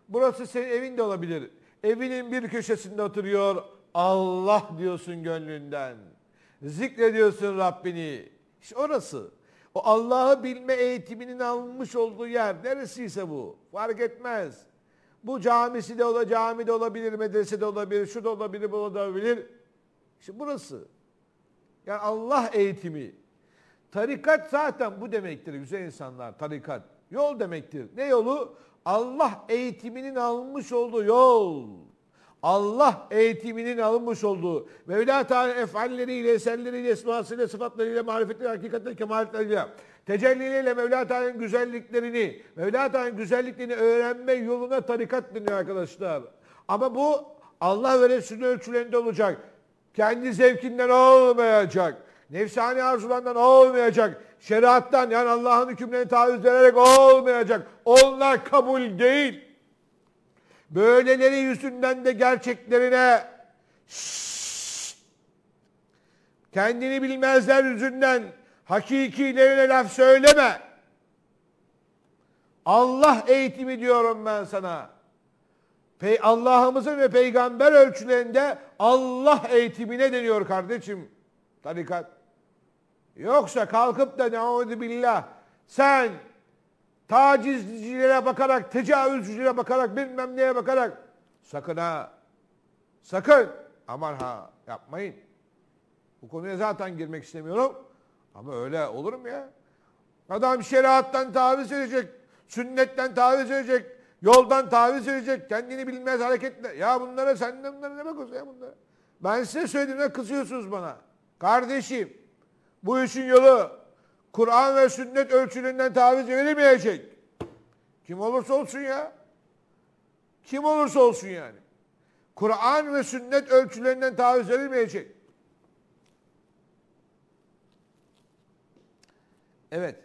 Burası senin evin de olabilir, Evinin bir köşesinde oturuyor. Allah diyorsun gönlünden. Zikrediyorsun Rabbini. İşte orası. O Allah'ı bilme eğitiminin almış olduğu yer neresiyse bu. Fark etmez. Bu camisi de ola, cami de olabilir, medrese de olabilir, şu da olabilir, bu da olabilir. İşte burası. Yani Allah eğitimi. Tarikat zaten bu demektir güzel insanlar. Tarikat. Yol demektir. Ne yolu? Allah eğitiminin almış olduğu yol, Allah eğitiminin almış olduğu Mevla Teala efalleriyle, eserleriyle, esmasıyla, sıfatlarıyla, marifetleriyle, hakikatleriyle, kemaletleriyle, tecelliyle Mevla Teala'nın güzelliklerini, Mevla Teala'nın güzelliklerini öğrenme yoluna tarikat deniyor arkadaşlar. Ama bu Allah ve Resulü ölçülerinde olacak. Kendi zevkinden olmayacak. Nefsani arzularından olmayacak. Şeriattan yani Allah'ın hükümlerini taviz vererek olmayacak. Onlar kabul değil. Böyleleri yüzünden de gerçeklerine kendini bilmezler yüzünden hakikilerine laf söyleme. Allah eğitimi diyorum ben sana. Allah'ımızın ve peygamber ölçülerinde Allah eğitimine deniyor kardeşim. Tarikat. Yoksa kalkıp da ne billah sen tacizcilere bakarak, tecavüzcülere bakarak, bilmem neye bakarak sakın ha, sakın aman ha yapmayın. Bu konuya zaten girmek istemiyorum. Ama öyle olur mu ya? Adam şeriattan taviz verecek, sünnetten taviz verecek, yoldan taviz verecek, kendini bilmez hareketle. Ya bunlara sen bunlara ne bakıyorsun ya bunlara? Ben size söylediğimde kızıyorsunuz bana. Kardeşim bu işin yolu Kur'an ve sünnet ölçülünden taviz verilmeyecek. Kim olursa olsun ya. Kim olursa olsun yani. Kur'an ve sünnet ölçülerinden taviz verilmeyecek. Evet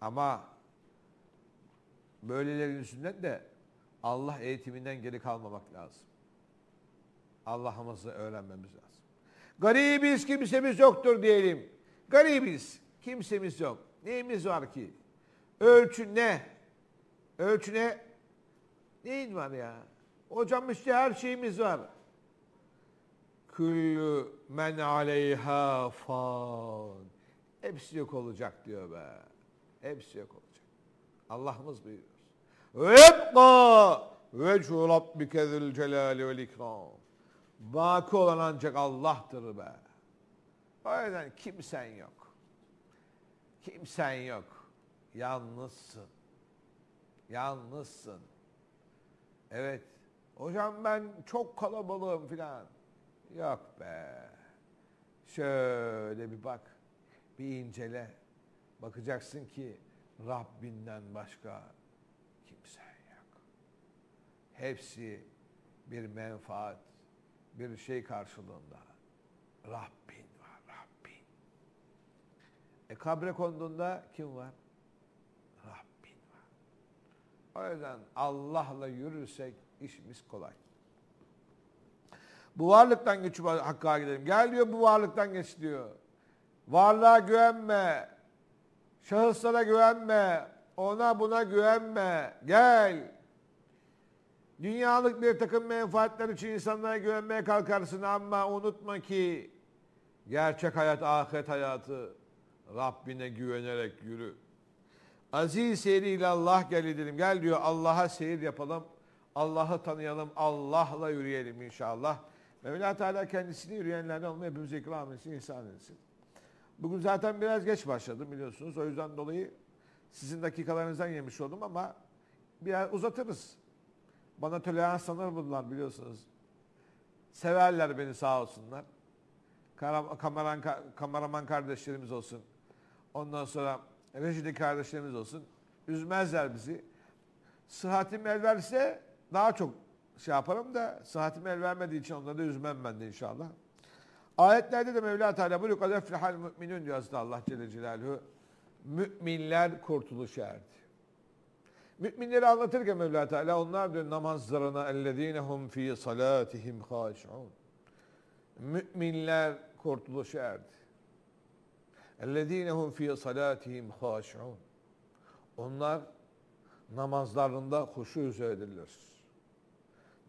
ama böylelerin Sünnet de Allah eğitiminden geri kalmamak lazım. Allah'ımızı öğrenmemiz lazım. Garibiz kimsemiz yoktur diyelim. Garibiz. Kimsemiz yok. Neyimiz var ki? Ölçü ne? Ölçü ne? Neyin var ya? Hocam işte her şeyimiz var. Küllü men aleyha fan. Hepsi yok olacak diyor be. Hepsi yok olacak. Allah'ımız buyuruyor. Ve ebka vecu rabbike zül celali vel ikram. Baki olan ancak Allah'tır be. O yüzden kimsen yok. Kimsen yok. Yalnızsın. Yalnızsın. Evet. Hocam ben çok kalabalığım filan. Yok be. Şöyle bir bak. Bir incele. Bakacaksın ki Rabbinden başka kimse yok. Hepsi bir menfaat, bir şey karşılığında. Rabbin e kabre konduğunda kim var? Rabbin var. O yüzden Allah'la yürürsek işimiz kolay. Bu varlıktan geçip Hakk'a gidelim. Gel diyor bu varlıktan geç diyor. Varlığa güvenme. Şahıslara güvenme. Ona buna güvenme. Gel. Dünyalık bir takım menfaatler için insanlara güvenmeye kalkarsın ama unutma ki gerçek hayat ahiret hayatı. Rabbine güvenerek yürü. Aziz seyri ile Allah gel edelim. Gel diyor Allah'a seyir yapalım. Allah'ı tanıyalım. Allah'la yürüyelim inşallah. Mevla Teala kendisini yürüyenlerden olmayı hepimize ikram etsin, ihsan etsin. Bugün zaten biraz geç başladım biliyorsunuz. O yüzden dolayı sizin dakikalarınızdan yemiş oldum ama biraz uzatırız. Bana tolerans sanır bunlar biliyorsunuz. Severler beni sağ olsunlar. kameran, kameraman kardeşlerimiz olsun. Ondan sonra rejide kardeşlerimiz olsun. Üzmezler bizi. Sıhhatim el verse daha çok şey yaparım da sıhhatim el vermediği için onları da üzmem ben de inşallah. Ayetlerde de Mevla Teala bu قَدْ اَفْلِحَ الْمُؤْمِنُونَ diyor aslında Allah Celle Celaluhu. Müminler kurtuluş erdi. Müminleri anlatırken Mevla Teala onlar diyor namazlarına ellezinehum fi salatihim haşun. Müminler kurtuluş erdi. اَلَّذ۪ينَهُمْ ف۪ي صَلَاتِهِمْ خَاشِعُونَ Onlar namazlarında huşu üzeredirler.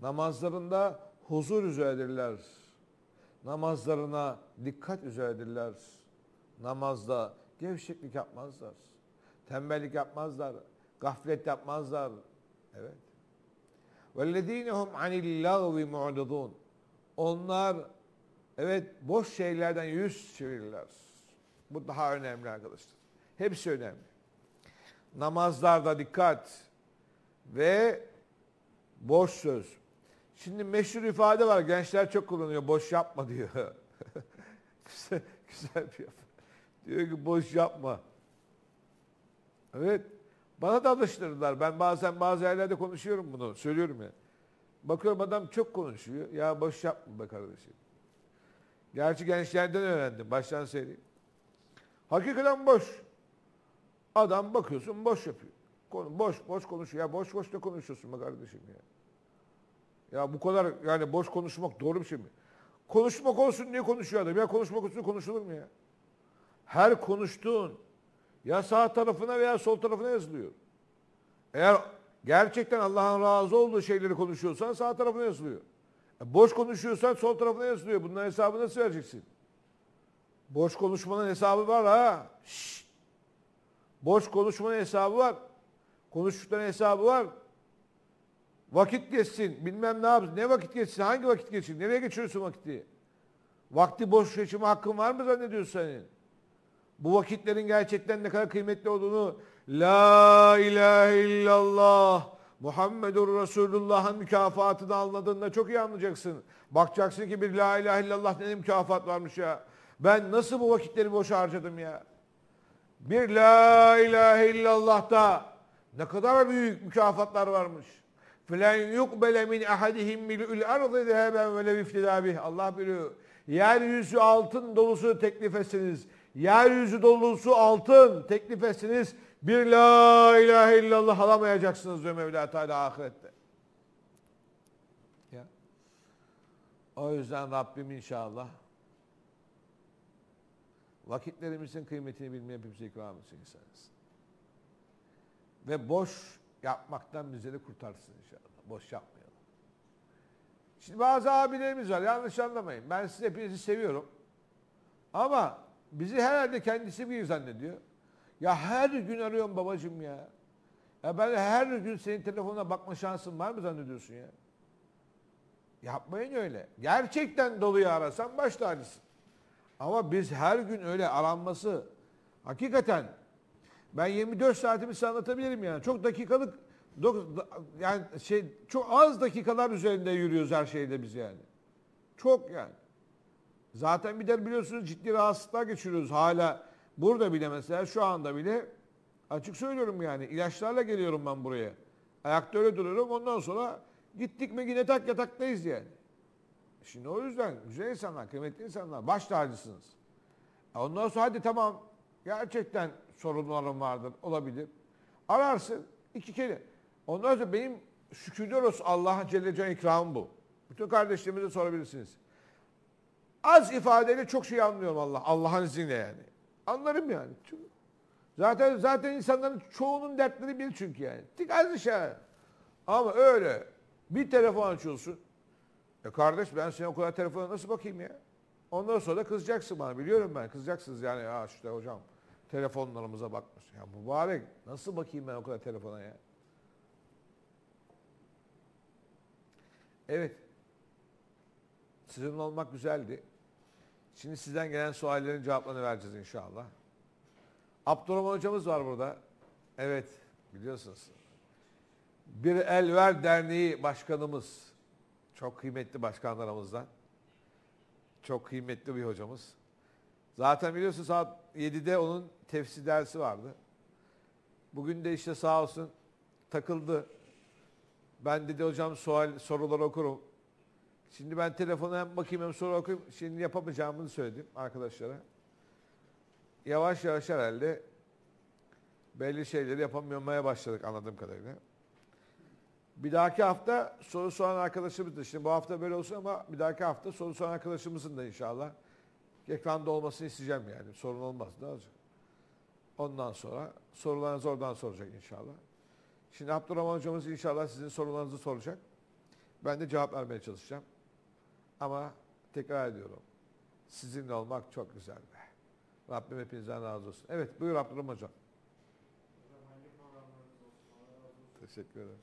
Namazlarında huzur üzeredirler. Namazlarına dikkat üzeredirler. Namazda gevşeklik yapmazlar. Tembellik yapmazlar. Gaflet yapmazlar. Evet. وَالَّذ۪ينَهُمْ عَنِ اللّٰغْوِ مُعْرِضُونَ Onlar evet boş şeylerden yüz çevirirler bu daha önemli arkadaşlar. Hepsi önemli. Namazlarda dikkat ve boş söz. Şimdi meşhur ifade var. Gençler çok kullanıyor. Boş yapma diyor. güzel, güzel bir yapı. Diyor ki boş yapma. Evet. Bana da alıştırdılar. Ben bazen bazı yerlerde konuşuyorum bunu. Söylüyorum ya. Bakıyorum adam çok konuşuyor. Ya boş yapma be kardeşim. Gerçi gençlerden öğrendim. Baştan söyleyeyim. Hakikaten boş. Adam bakıyorsun boş yapıyor. Konu boş boş konuşuyor. Ya boş boş ne konuşuyorsun be kardeşim ya? Ya bu kadar yani boş konuşmak doğru bir şey mi? Konuşmak olsun diye konuşuyor adam. Ya konuşmak olsun konuşulur mu ya? Her konuştuğun ya sağ tarafına veya sol tarafına yazılıyor. Eğer gerçekten Allah'ın razı olduğu şeyleri konuşuyorsan sağ tarafına yazılıyor. E boş konuşuyorsan sol tarafına yazılıyor. Bunların hesabını nasıl vereceksin? Boş konuşmanın hesabı var ha. Şşt. Boş konuşmanın hesabı var. Konuştukların hesabı var. Vakit geçsin. Bilmem ne yapsın. Ne vakit geçsin? Hangi vakit geçsin? Nereye geçiriyorsun vakti? Vakti boş geçirme hakkın var mı zannediyorsun senin? Bu vakitlerin gerçekten ne kadar kıymetli olduğunu La ilahe illallah Muhammedur Resulullah'ın mükafatını anladığında çok iyi anlayacaksın. Bakacaksın ki bir la ilahe illallah ne mükafat varmış ya. Ben nasıl bu vakitleri boşa harcadım ya? Bir la ilahe illallah'ta ne kadar büyük mükafatlar varmış. Filan yukbele min ahadihim mil'ül ardı zeheben ve leviftidâ bih. Allah biliyor. Yeryüzü altın dolusu teklif etsiniz. Yeryüzü dolusu altın teklif etsiniz. Bir la ilahe illallah alamayacaksınız diyor Mevla Teala ahirette. Ya. O yüzden Rabbim inşallah Vakitlerimizin kıymetini bilmeyen hepimize ikram etsin insanız. Ve boş yapmaktan bizleri kurtarsın inşallah. Boş yapmayalım. Şimdi bazı abilerimiz var. Yanlış anlamayın. Ben siz hepinizi seviyorum. Ama bizi herhalde kendisi bir zannediyor. Ya her gün arıyorum babacım ya. Ya ben her gün senin telefonuna bakma şansım var mı zannediyorsun ya? Yapmayın öyle. Gerçekten doluya arasan baş tacısın. Ama biz her gün öyle aranması hakikaten ben 24 saatimi size anlatabilirim yani. Çok dakikalık yani şey çok az dakikalar üzerinde yürüyoruz her şeyde biz yani. Çok yani. Zaten bir de biliyorsunuz ciddi rahatsızlıklar geçiriyoruz hala. Burada bile mesela şu anda bile açık söylüyorum yani ilaçlarla geliyorum ben buraya. Ayakta öyle duruyorum ondan sonra gittik mi yine tak yataktayız yani. Şimdi o yüzden güzel insanlar, kıymetli insanlar baş tacısınız. E ondan sonra hadi tamam gerçekten sorunlarım vardır olabilir. Ararsın iki kere. Ondan sonra benim şükürler olsun Allah'a Celle Celle ikramım bu. Bütün kardeşlerimize sorabilirsiniz. Az ifadeyle çok şey anlıyorum Allah Allah'ın izniyle yani. Anlarım yani. Çünkü zaten zaten insanların çoğunun dertleri bir çünkü yani. Tık az işe. Ama öyle bir telefon açıyorsun. E kardeş ben senin o kadar telefona nasıl bakayım ya? Ondan sonra da kızacaksın bana biliyorum ben. Kızacaksınız yani ya işte hocam telefonlarımıza bakmış. Ya mübarek nasıl bakayım ben o kadar telefona ya? Evet. Sizinle olmak güzeldi. Şimdi sizden gelen suallerin cevaplarını vereceğiz inşallah. Abdurrahman hocamız var burada. Evet biliyorsunuz. Bir Elver Derneği Başkanımız çok kıymetli başkanlarımızdan. Çok kıymetli bir hocamız. Zaten biliyorsun saat 7'de onun tefsir dersi vardı. Bugün de işte sağ olsun takıldı. Ben dedi hocam sual, sorular okurum. Şimdi ben telefona hem bakayım hem soru okuyayım. Şimdi yapamayacağımı söyledim arkadaşlara. Yavaş yavaş herhalde belli şeyleri yapamamaya başladık anladığım kadarıyla. Bir dahaki hafta soru soran arkadaşımız da şimdi bu hafta böyle olsun ama bir dahaki hafta soru soran arkadaşımızın da inşallah ekranda olmasını isteyeceğim yani. Sorun olmaz. Ne olacak? Ondan sonra sorularınızı oradan soracak inşallah. Şimdi Abdurrahman hocamız inşallah sizin sorularınızı soracak. Ben de cevap vermeye çalışacağım. Ama tekrar ediyorum. Sizinle olmak çok güzel be. Rabbim hepinizden razı olsun. Evet buyur Abdurrahman hocam. Teşekkür ederim.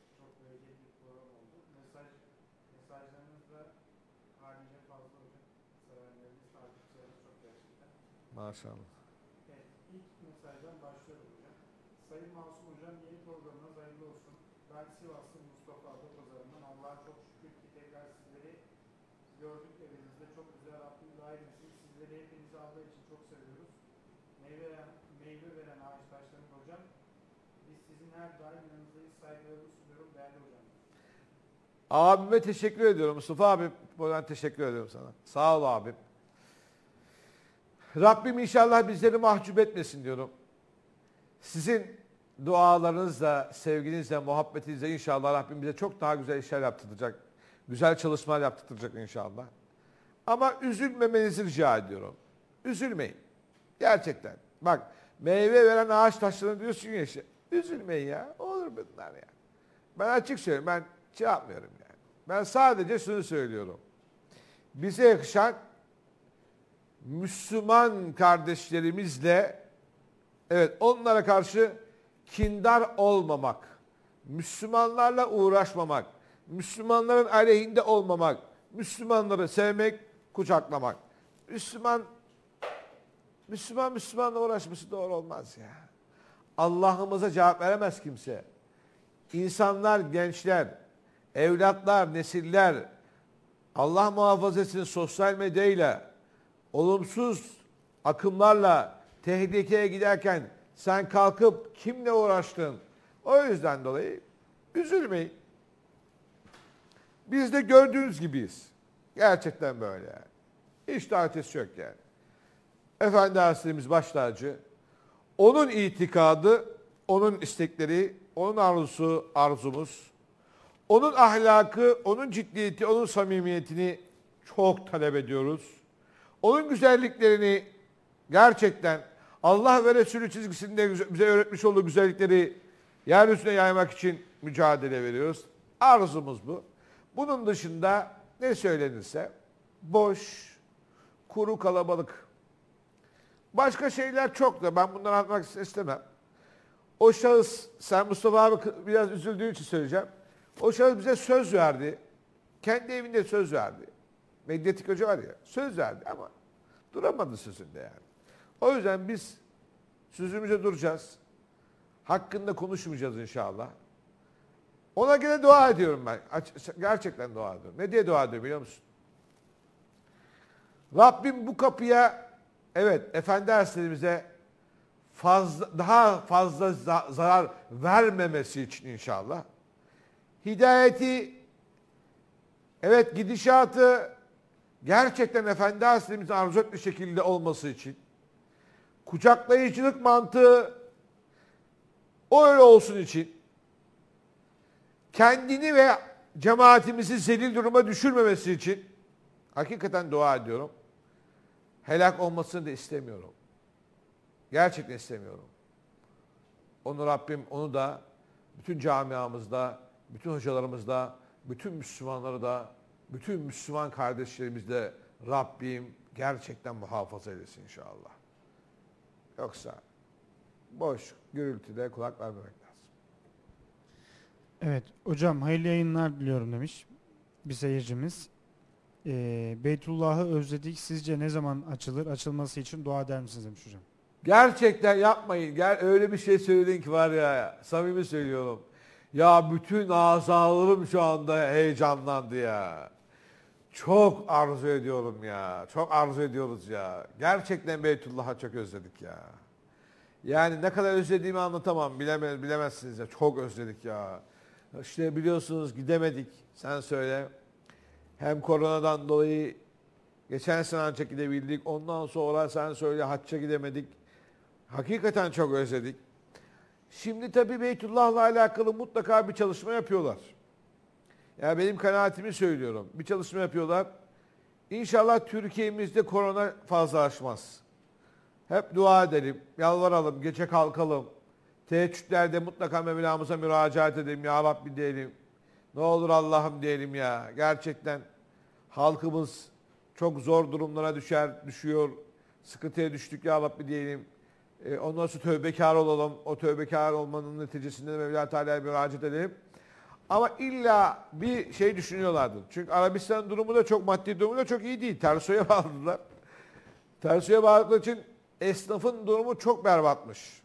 Maşallah. Evet, ilk mesajdan başlıyorum ya. Sayın Masum Hocam yeni programınız hayırlı olsun. Ben Sivaslı Mustafa Adapazarı'ndan Allah'a çok şükür ki tekrar sizleri gördük evinizde. Çok güzel Rabbim dahil etsin. Sizleri hepinizi Allah için çok seviyoruz. Meyve veren, meyve veren ağaç taşlarım hocam. Biz sizin her daim yanınızdayız. Saygılarımı sunuyorum değerli hocam. Abime teşekkür ediyorum. Mustafa abi buradan teşekkür ediyorum sana. Sağ ol abim. Rabbim inşallah bizleri mahcup etmesin diyorum. Sizin dualarınızla, sevginizle, muhabbetinizle inşallah Rabbim bize çok daha güzel işler yaptıracak. Güzel çalışmalar yaptıracak inşallah. Ama üzülmemenizi rica ediyorum. Üzülmeyin. Gerçekten. Bak meyve veren ağaç taşlarını diyorsun ya işte. Üzülmeyin ya. Olur bunlar ya. Ben açık söylüyorum. Ben şey yapmıyorum yani. Ben sadece şunu söylüyorum. Bize yakışan Müslüman kardeşlerimizle evet onlara karşı kindar olmamak, Müslümanlarla uğraşmamak, Müslümanların aleyhinde olmamak, Müslümanları sevmek, kucaklamak. Müslüman Müslüman Müslümanla uğraşması doğru olmaz ya. Allah'ımıza cevap veremez kimse. İnsanlar, gençler, evlatlar, nesiller Allah muhafaza etsin sosyal medyayla, olumsuz akımlarla tehlikeye giderken sen kalkıp kimle uğraştın? O yüzden dolayı üzülmeyin. Biz de gördüğünüz gibiyiz. Gerçekten böyle yani. Hiç tartışı yok yani. Efendi Hazretimiz başlacı. Onun itikadı, onun istekleri, onun arzusu, arzumuz. Onun ahlakı, onun ciddiyeti, onun samimiyetini çok talep ediyoruz. Onun güzelliklerini gerçekten Allah ve Resulü çizgisinde bize öğretmiş olduğu güzellikleri yeryüzüne yaymak için mücadele veriyoruz. Arzumuz bu. Bunun dışında ne söylenirse boş, kuru kalabalık. Başka şeyler çok da ben bunları anlatmak istemem. O şahıs, sen Mustafa abi biraz üzüldüğü için söyleyeceğim. O şahıs bize söz verdi. Kendi evinde söz verdi. Medyatik hoca var ya, söz verdi ama duramadı sözünde yani. O yüzden biz sözümüze duracağız. Hakkında konuşmayacağız inşallah. Ona göre dua ediyorum ben. Gerçekten dua ediyorum. Ne diye dua ediyorum biliyor musun? Rabbim bu kapıya evet efendi derslerimize fazla, daha fazla zarar vermemesi için inşallah. Hidayeti evet gidişatı gerçekten Efendi Hazretlerimizin arzu ettiği şekilde olması için kucaklayıcılık mantığı o öyle olsun için kendini ve cemaatimizi zelil duruma düşürmemesi için hakikaten dua ediyorum. Helak olmasını da istemiyorum. Gerçekten istemiyorum. Onu Rabbim onu da bütün camiamızda, bütün hocalarımızda, bütün Müslümanları da bütün Müslüman kardeşlerimizle Rabbim gerçekten muhafaza edesin inşallah. Yoksa boş gürültüde kulak vermemek lazım. Evet hocam hayırlı yayınlar diliyorum demiş bir seyircimiz. Ee, Beytullah'ı özledik. Sizce ne zaman açılır? Açılması için dua eder misiniz demiş hocam. Gerçekten yapmayın. Gel öyle bir şey söyledin ki var ya. Samimi söylüyorum. Ya bütün azalarım şu anda heyecanlandı ya. Çok arzu ediyorum ya. Çok arzu ediyoruz ya. Gerçekten Beytullah'a çok özledik ya. Yani ne kadar özlediğimi anlatamam. Bilemez, bilemezsiniz ya. Çok özledik ya. İşte biliyorsunuz gidemedik. Sen söyle. Hem koronadan dolayı geçen sene hacca gidebildik. Ondan sonra sen söyle hacca gidemedik. Hakikaten çok özledik. Şimdi tabii Beytullah'la alakalı mutlaka bir çalışma yapıyorlar. Ya benim kanaatimi söylüyorum. Bir çalışma yapıyorlar. İnşallah Türkiye'mizde korona fazla aşmaz. Hep dua edelim, yalvaralım, gece kalkalım. Teheccüdlerde mutlaka Mevlamıza müracaat edelim ya Rabbi diyelim. Ne olur Allah'ım diyelim ya. Gerçekten halkımız çok zor durumlara düşer, düşüyor. Sıkıntıya düştük ya Rabbi diyelim. E, ondan sonra tövbekar olalım. O tövbekar olmanın neticesinde Mevla Teala'ya müracaat edelim. Ama illa bir şey düşünüyorlardı. Çünkü Arabistan durumu da çok maddi durumu da çok iyi değil. Tersoya bağladılar. Tersoya bağladıkları için esnafın durumu çok berbatmış.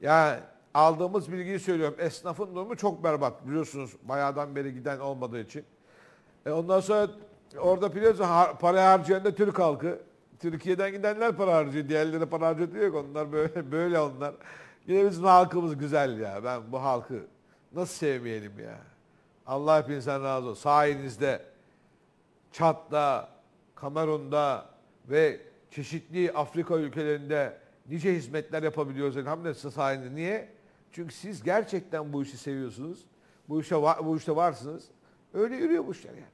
Yani aldığımız bilgiyi söylüyorum. Esnafın durumu çok berbat biliyorsunuz. Bayağıdan beri giden olmadığı için. E ondan sonra orada biliyorsun para harcayan da Türk halkı. Türkiye'den gidenler para harcıyor. Diğerleri para harcıyor diyor onlar böyle, böyle onlar. Yine bizim halkımız güzel ya. Ben bu halkı Nasıl sevmeyelim ya? Allah hepinizden razı olsun. Sayenizde Çat'ta, Kamerun'da ve çeşitli Afrika ülkelerinde nice hizmetler yapabiliyoruz elhamdülillah sayende. Niye? Çünkü siz gerçekten bu işi seviyorsunuz. Bu işe bu işte varsınız. Öyle yürüyor bu işler yani.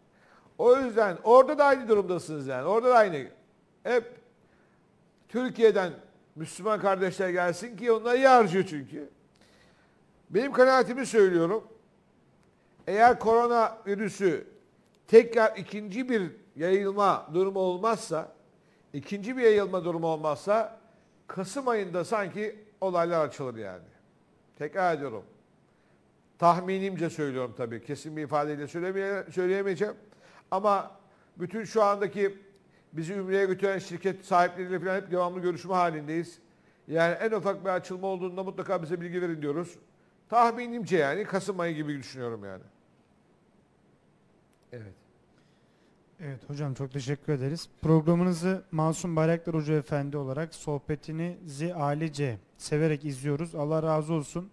O yüzden orada da aynı durumdasınız yani. Orada da aynı. Hep Türkiye'den Müslüman kardeşler gelsin ki onlar iyi harcıyor çünkü. Benim kanaatimi söylüyorum. Eğer korona virüsü tekrar ikinci bir yayılma durumu olmazsa, ikinci bir yayılma durumu olmazsa Kasım ayında sanki olaylar açılır yani. Tekrar ediyorum. Tahminimce söylüyorum tabii. Kesin bir ifadeyle söyleyemeyeceğim. Ama bütün şu andaki bizi Ümre'ye götüren şirket sahipleriyle falan hep devamlı görüşme halindeyiz. Yani en ufak bir açılma olduğunda mutlaka bize bilgi verin diyoruz. Tahminimce yani Kasım ayı gibi düşünüyorum yani. Evet. Evet hocam çok teşekkür ederiz. Programınızı Masum Bayraktar Hoca Efendi olarak sohbetinizi ailece severek izliyoruz. Allah razı olsun.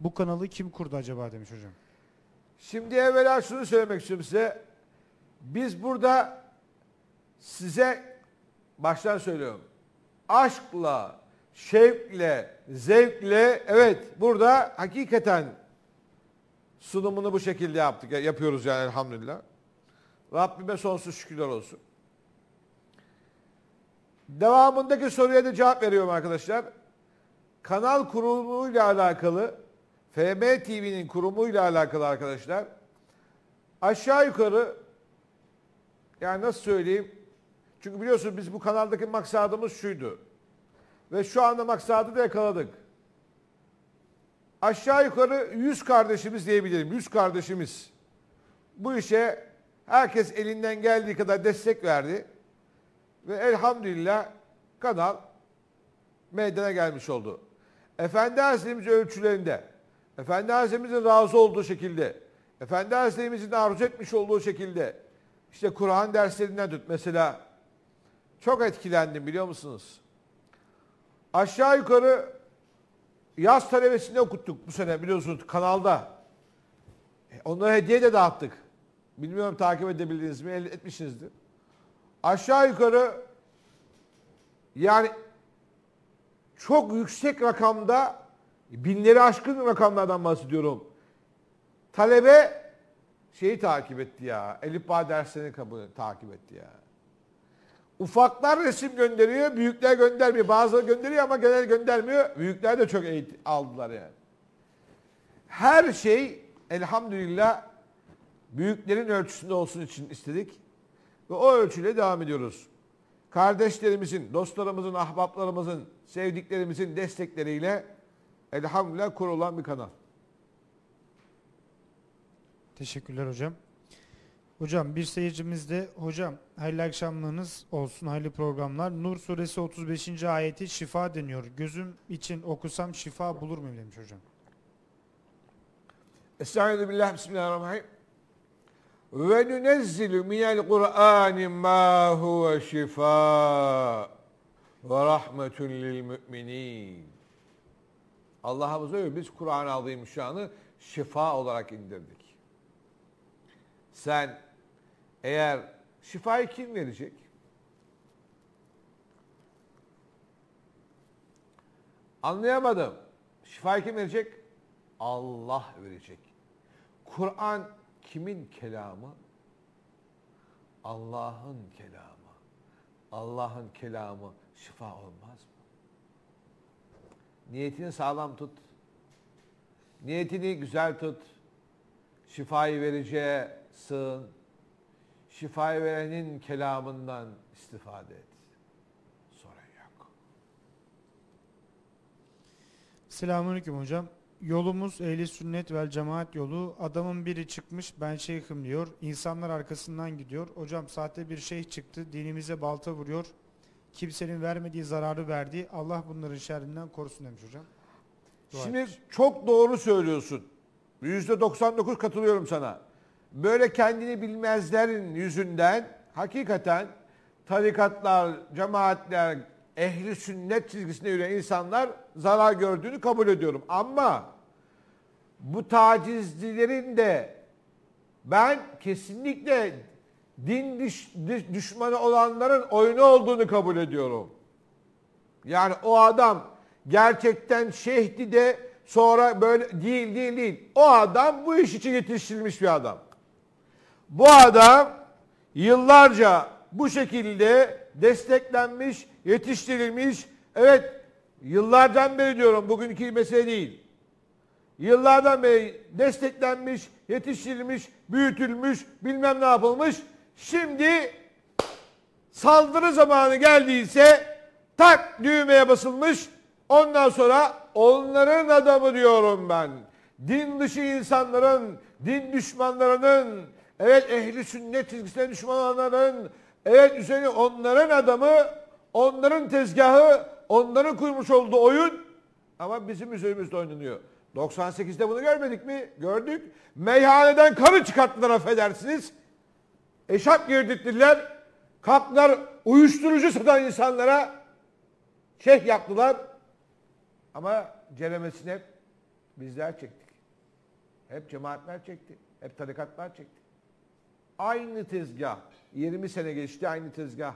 Bu kanalı kim kurdu acaba demiş hocam. Şimdi evvela şunu söylemek istiyorum size. Biz burada size baştan söylüyorum. Aşkla, şevkle, zevkle evet burada hakikaten sunumunu bu şekilde yaptık. Yapıyoruz yani elhamdülillah. Rabbime sonsuz şükürler olsun. Devamındaki soruya da cevap veriyorum arkadaşlar. Kanal kurumuyla alakalı FM TV'nin kurumuyla alakalı arkadaşlar aşağı yukarı yani nasıl söyleyeyim çünkü biliyorsunuz biz bu kanaldaki maksadımız şuydu. Ve şu anda maksadı da yakaladık. Aşağı yukarı 100 kardeşimiz diyebilirim. 100 kardeşimiz. Bu işe herkes elinden geldiği kadar destek verdi. Ve elhamdülillah kanal meydana gelmiş oldu. Efendi Hazretimiz ölçülerinde, Efendi Hazretimizin razı olduğu şekilde, Efendi Hazretimizin arzu etmiş olduğu şekilde, işte Kur'an derslerinden tut mesela çok etkilendim biliyor musunuz? Aşağı yukarı yaz talebesinde okuttuk bu sene biliyorsunuz kanalda. E, onlara hediye de dağıttık. Bilmiyorum takip edebildiniz mi, etmişsinizdir. Aşağı yukarı yani çok yüksek rakamda binleri aşkın rakamlardan bahsediyorum. Talebe şeyi takip etti ya. Elif Bağ derslerini kabul, takip etti ya. Ufaklar resim gönderiyor, büyükler göndermiyor. Bazıları gönderiyor ama genel göndermiyor. Büyükler de çok eğitim aldılar yani. Her şey elhamdülillah büyüklerin ölçüsünde olsun için istedik. Ve o ölçüyle devam ediyoruz. Kardeşlerimizin, dostlarımızın, ahbaplarımızın, sevdiklerimizin destekleriyle elhamdülillah kurulan bir kanal. Teşekkürler hocam. Hocam bir seyircimiz de hocam hayırlı akşamlarınız olsun hayırlı programlar. Nur suresi 35. ayeti şifa deniyor. Gözüm için okusam şifa bulur muyum demiş hocam. Estaizu billah bismillahirrahmanirrahim. Ve nunezzilu minel Kur'an ma huve şifa ve rahmetun lil müminin. Allah'ımız öyle biz Kur'an-ı Azimüşşan'ı şifa olarak indirdik. Sen eğer şifayı kim verecek? Anlayamadım. Şifayı kim verecek? Allah verecek. Kur'an kimin kelamı? Allah'ın kelamı. Allah'ın kelamı şifa olmaz mı? Niyetini sağlam tut. Niyetini güzel tut. Şifayı vereceğe sığın. Şifa verenin kelamından istifade et. Sorun yok. Selamünaleyküm hocam. Yolumuz ehli sünnet vel cemaat yolu. Adamın biri çıkmış ben şeyhim diyor. İnsanlar arkasından gidiyor. Hocam sahte bir şeyh çıktı. Dinimize balta vuruyor. Kimsenin vermediği zararı verdi. Allah bunların şerrinden korusun demiş hocam. Dua Şimdi etmiş. çok doğru söylüyorsun. %99 katılıyorum sana böyle kendini bilmezlerin yüzünden hakikaten tarikatlar, cemaatler, ehli sünnet çizgisine yürüyen insanlar zarar gördüğünü kabul ediyorum. Ama bu tacizcilerin de ben kesinlikle din düşmanı olanların oyunu olduğunu kabul ediyorum. Yani o adam gerçekten şeyhdi de sonra böyle değil değil değil. O adam bu iş için yetiştirilmiş bir adam. Bu adam yıllarca bu şekilde desteklenmiş, yetiştirilmiş. Evet yıllardan beri diyorum bugünkü mesele değil. Yıllardan beri desteklenmiş, yetiştirilmiş, büyütülmüş, bilmem ne yapılmış. Şimdi saldırı zamanı geldiyse tak düğmeye basılmış. Ondan sonra onların adamı diyorum ben. Din dışı insanların, din düşmanlarının, Evet ehli sünnet çizgisine düşman olanların, evet üzerine onların adamı, onların tezgahı, onların kurmuş olduğu oyun ama bizim üzerimizde oynanıyor. 98'de bunu görmedik mi? Gördük. Meyhaneden karı çıkarttılar affedersiniz. Eşap girdirttiler. kaplar uyuşturucu satan insanlara şeyh yaptılar. Ama ceremesini hep bizler çektik. Hep cemaatler çekti. Hep tarikatlar çekti. Aynı tezgah. 20 sene geçti aynı tezgah.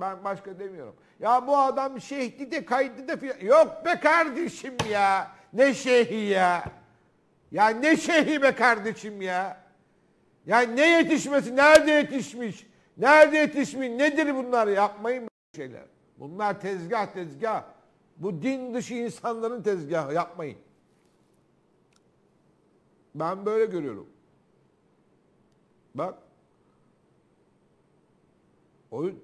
Ben başka demiyorum. Ya bu adam şehdi de kaydı da filan. Yok be kardeşim ya. Ne şeyhi ya. Ya ne şeyhi be kardeşim ya. Ya ne yetişmesi? Nerede yetişmiş? Nerede yetişmiş? Nedir bunlar? Yapmayın böyle şeyler. Bunlar tezgah tezgah. Bu din dışı insanların tezgahı. Yapmayın. Ben böyle görüyorum. Bak. Oyun.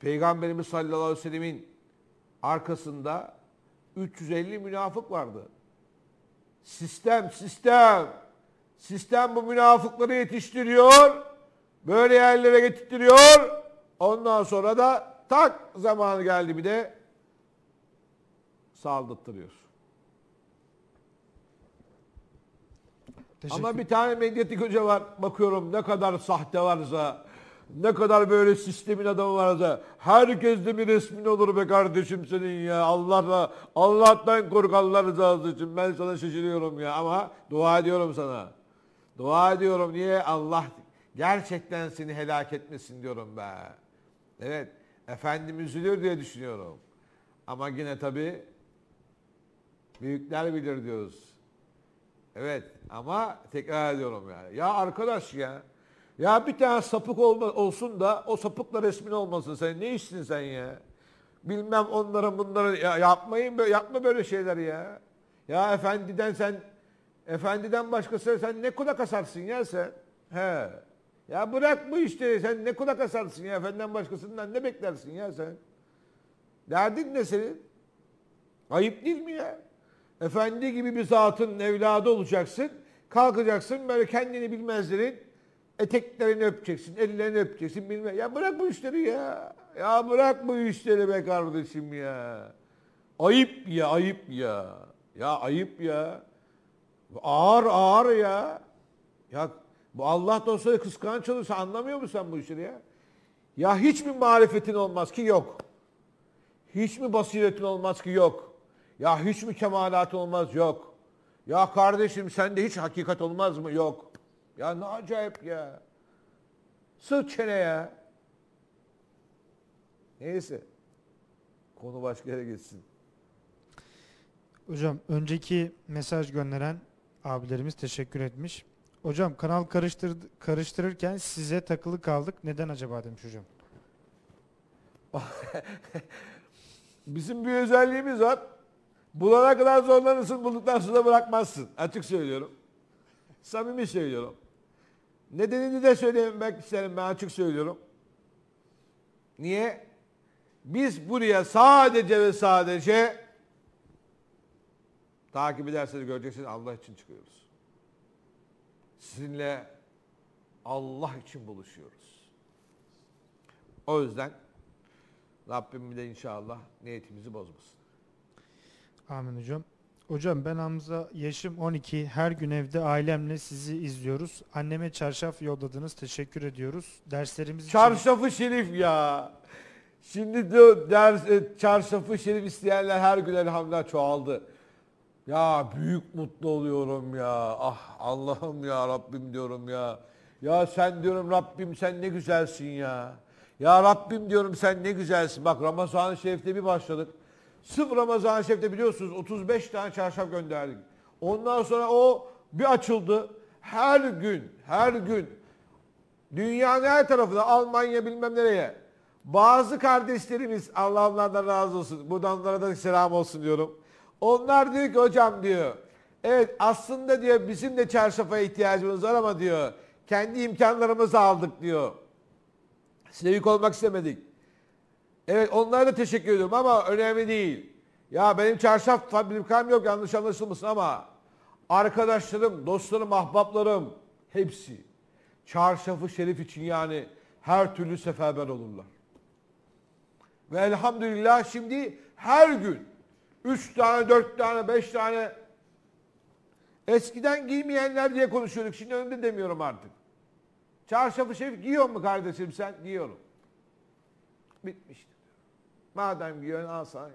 Peygamberimiz sallallahu aleyhi ve sellemin arkasında 350 münafık vardı. Sistem, sistem. Sistem bu münafıkları yetiştiriyor. Böyle yerlere getirtiyor. Ondan sonra da tak zamanı geldi bir de saldırttırıyor. Teşekkür. Ama bir tane medyatik hoca var. Bakıyorum ne kadar sahte varsa, ne kadar böyle sistemin adamı varsa. Herkes de bir resmin olur be kardeşim senin ya. Allah'la, Allah'tan kork Allah rızası için. Ben sana şaşırıyorum ya ama dua ediyorum sana. Dua ediyorum niye Allah gerçekten seni helak etmesin diyorum be. Evet. Efendim üzülür diye düşünüyorum. Ama yine tabii büyükler bilir diyoruz. Evet ama tekrar ediyorum yani. Ya arkadaş ya. Ya bir tane sapık olma, olsun da o sapıkla resmin olmasın sen. Ne işsin sen ya? Bilmem onların bunları ya yapmayın yapma böyle şeyler ya. Ya efendiden sen efendiden başkası sen ne kulak asarsın ya sen? He. Ya bırak bu işleri sen ne kulak asarsın ya efendiden başkasından ne beklersin ya sen? Derdin ne senin? Ayıp değil mi ya? Efendi gibi bir zatın evladı olacaksın. Kalkacaksın böyle kendini bilmezlerin eteklerini öpeceksin, ellerini öpeceksin bilmem. Ya bırak bu işleri ya. Ya bırak bu işleri be kardeşim ya. Ayıp ya, ayıp ya. Ya ayıp ya. Ağır ağır ya. Ya bu Allah dostu kıskanç olursa anlamıyor musun sen bu işleri ya? Ya hiç mi marifetin olmaz ki yok. Hiç mi basiretin olmaz ki yok. Ya hiç mi kemalat olmaz? Yok. Ya kardeşim sende hiç hakikat olmaz mı? Yok. Ya ne acayip ya. Sır çene ya. Neyse. Konu başka yere gitsin. Hocam önceki mesaj gönderen abilerimiz teşekkür etmiş. Hocam kanal karıştır, karıştırırken size takılı kaldık. Neden acaba demiş hocam. Bizim bir özelliğimiz var. Bulana kadar zorlanırsın, bulduktan sonra bırakmazsın. Açık söylüyorum. Samimi söylüyorum. Nedenini de söylemek isterim ben açık söylüyorum. Niye? Biz buraya sadece ve sadece takip ederseniz göreceksiniz Allah için çıkıyoruz. Sizinle Allah için buluşuyoruz. O yüzden Rabbim de inşallah niyetimizi bozmasın. Amin hocam. Hocam ben Hamza, yaşım 12. Her gün evde ailemle sizi izliyoruz. Anneme çarşaf yolladınız. Teşekkür ediyoruz. Derslerimiz için... Çarşafı şerif ya. Şimdi de ders, e, çarşafı şerif isteyenler her gün elhamdülillah çoğaldı. Ya büyük mutlu oluyorum ya. Ah Allah'ım ya Rabbim diyorum ya. Ya sen diyorum Rabbim sen ne güzelsin ya. Ya Rabbim diyorum sen ne güzelsin. Bak Ramazan-ı Şerif'te bir başladık. Sırf Ramazan-ı Şerif'te biliyorsunuz 35 tane çarşaf gönderdik. Ondan sonra o bir açıldı. Her gün, her gün dünyanın her tarafında Almanya bilmem nereye bazı kardeşlerimiz Allah onlardan razı olsun. Buradan onlara da selam olsun diyorum. Onlar diyor ki hocam diyor. Evet aslında diyor bizim de çarşafa ihtiyacımız var ama diyor. Kendi imkanlarımızı aldık diyor. Size yük olmak istemedik. Evet onlara da teşekkür ediyorum ama önemli değil. Ya benim çarşaf fabrikam yok yanlış anlaşılmasın ama arkadaşlarım, dostlarım, ahbaplarım hepsi çarşafı şerif için yani her türlü seferber olurlar. Ve elhamdülillah şimdi her gün üç tane, dört tane, beş tane eskiden giymeyenler diye konuşuyorduk. Şimdi önümde demiyorum artık. Çarşafı şerif giyiyor mu kardeşim sen? Giyiyorum. Bitmişti. Madem yiyorsun al sana.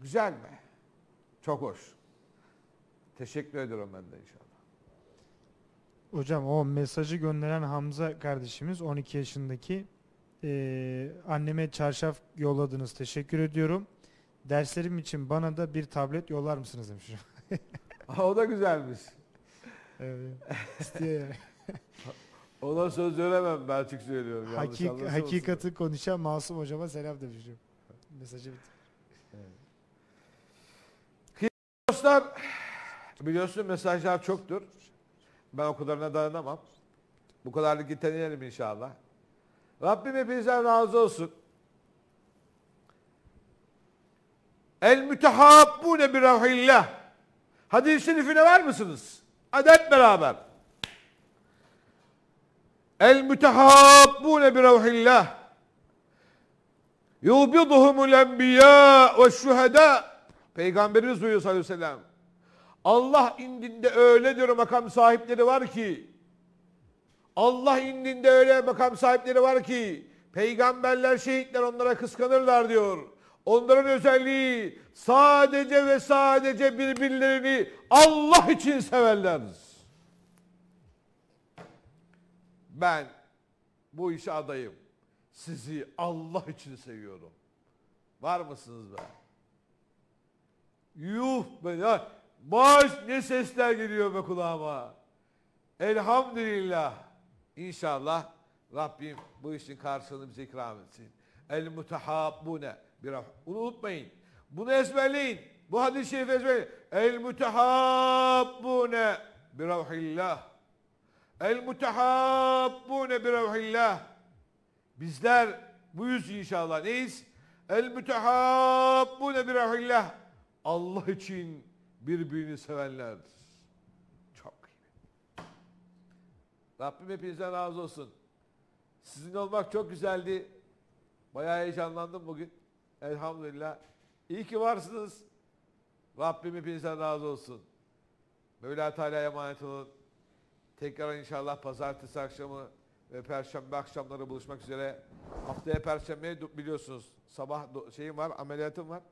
Güzel mi? Çok hoş. Teşekkür ediyorum ben de inşallah. Hocam o mesajı gönderen Hamza kardeşimiz 12 yaşındaki e, anneme çarşaf yolladınız teşekkür ediyorum. Derslerim için bana da bir tablet yollar mısınız demiş. o da güzelmiş. Evet. İstiyor Ona söz veremem ben açık söylüyorum. Yanlış Hakik, anlaşılmasın. hakikati konuşan Masum hocama selam demişim. Mesajı bitti. Dostlar biliyorsun mesajlar çoktur. Ben o kadarına dayanamam. Bu kadarlık yeteneğelim inşallah. Rabbim hepinizden razı olsun. El mütehabbune bir rahillah. Hadis-i şerifine var mısınız? Hadi beraber. El mütehabbune bi revhillah. Yubiduhumul enbiya ve şühedâ. Peygamberimiz buyuruyor sallallahu aleyhi ve sellem. Allah indinde öyle diyor makam sahipleri var ki Allah indinde öyle makam sahipleri var ki peygamberler şehitler onlara kıskanırlar diyor. Onların özelliği sadece ve sadece birbirlerini Allah için severler. ben bu işe adayım. Sizi Allah için seviyorum. Var mısınız be? Yuh be ya. maş ne sesler geliyor be kulağıma. Elhamdülillah. İnşallah Rabbim bu işin karşılığını bize ikram etsin. El mutahabbune. Bunu unutmayın. Bunu ezberleyin. Bu hadis-i şerifi ezberleyin. El mutahabbune. Bir rahillah. El mutehabbune bi revhillah. Bizler buyuz inşallah. Neyiz? El mutehabbune bi revhillah. Allah için birbirini sevenlerdir. Çok iyi. Rabbim hepinizden razı olsun. Sizin olmak çok güzeldi. Bayağı heyecanlandım bugün. Elhamdülillah. İyi ki varsınız. Rabbim hepinizden razı olsun. Mevla Teala'ya emanet olun. Tekrar inşallah pazartesi akşamı ve perşembe akşamları buluşmak üzere. Haftaya perşembe biliyorsunuz sabah şeyim var, ameliyatım var.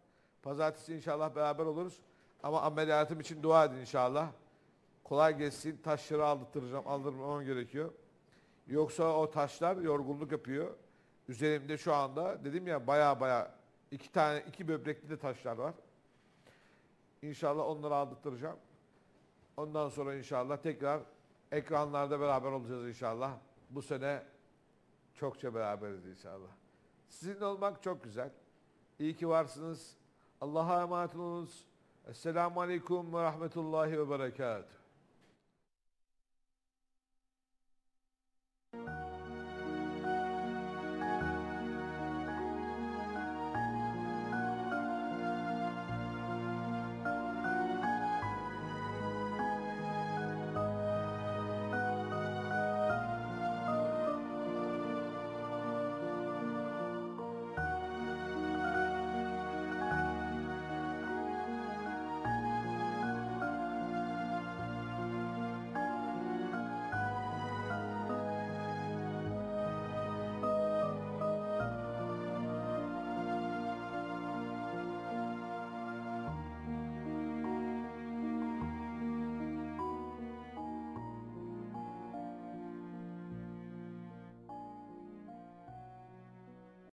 Pazartesi inşallah beraber oluruz. Ama ameliyatım için dua edin inşallah. Kolay gelsin. Taşları aldırtıracağım. Aldırmam gerekiyor. Yoksa o taşlar yorgunluk yapıyor. Üzerimde şu anda dedim ya baya baya iki tane iki böbrekli de taşlar var. İnşallah onları aldırtıracağım. Ondan sonra inşallah tekrar Ekranlarda beraber olacağız inşallah. Bu sene çokça beraberiz inşallah. Sizin olmak çok güzel. İyi ki varsınız. Allah'a emanet olunuz. Esselamu Aleyküm ve Rahmetullahi ve Berekatuhu.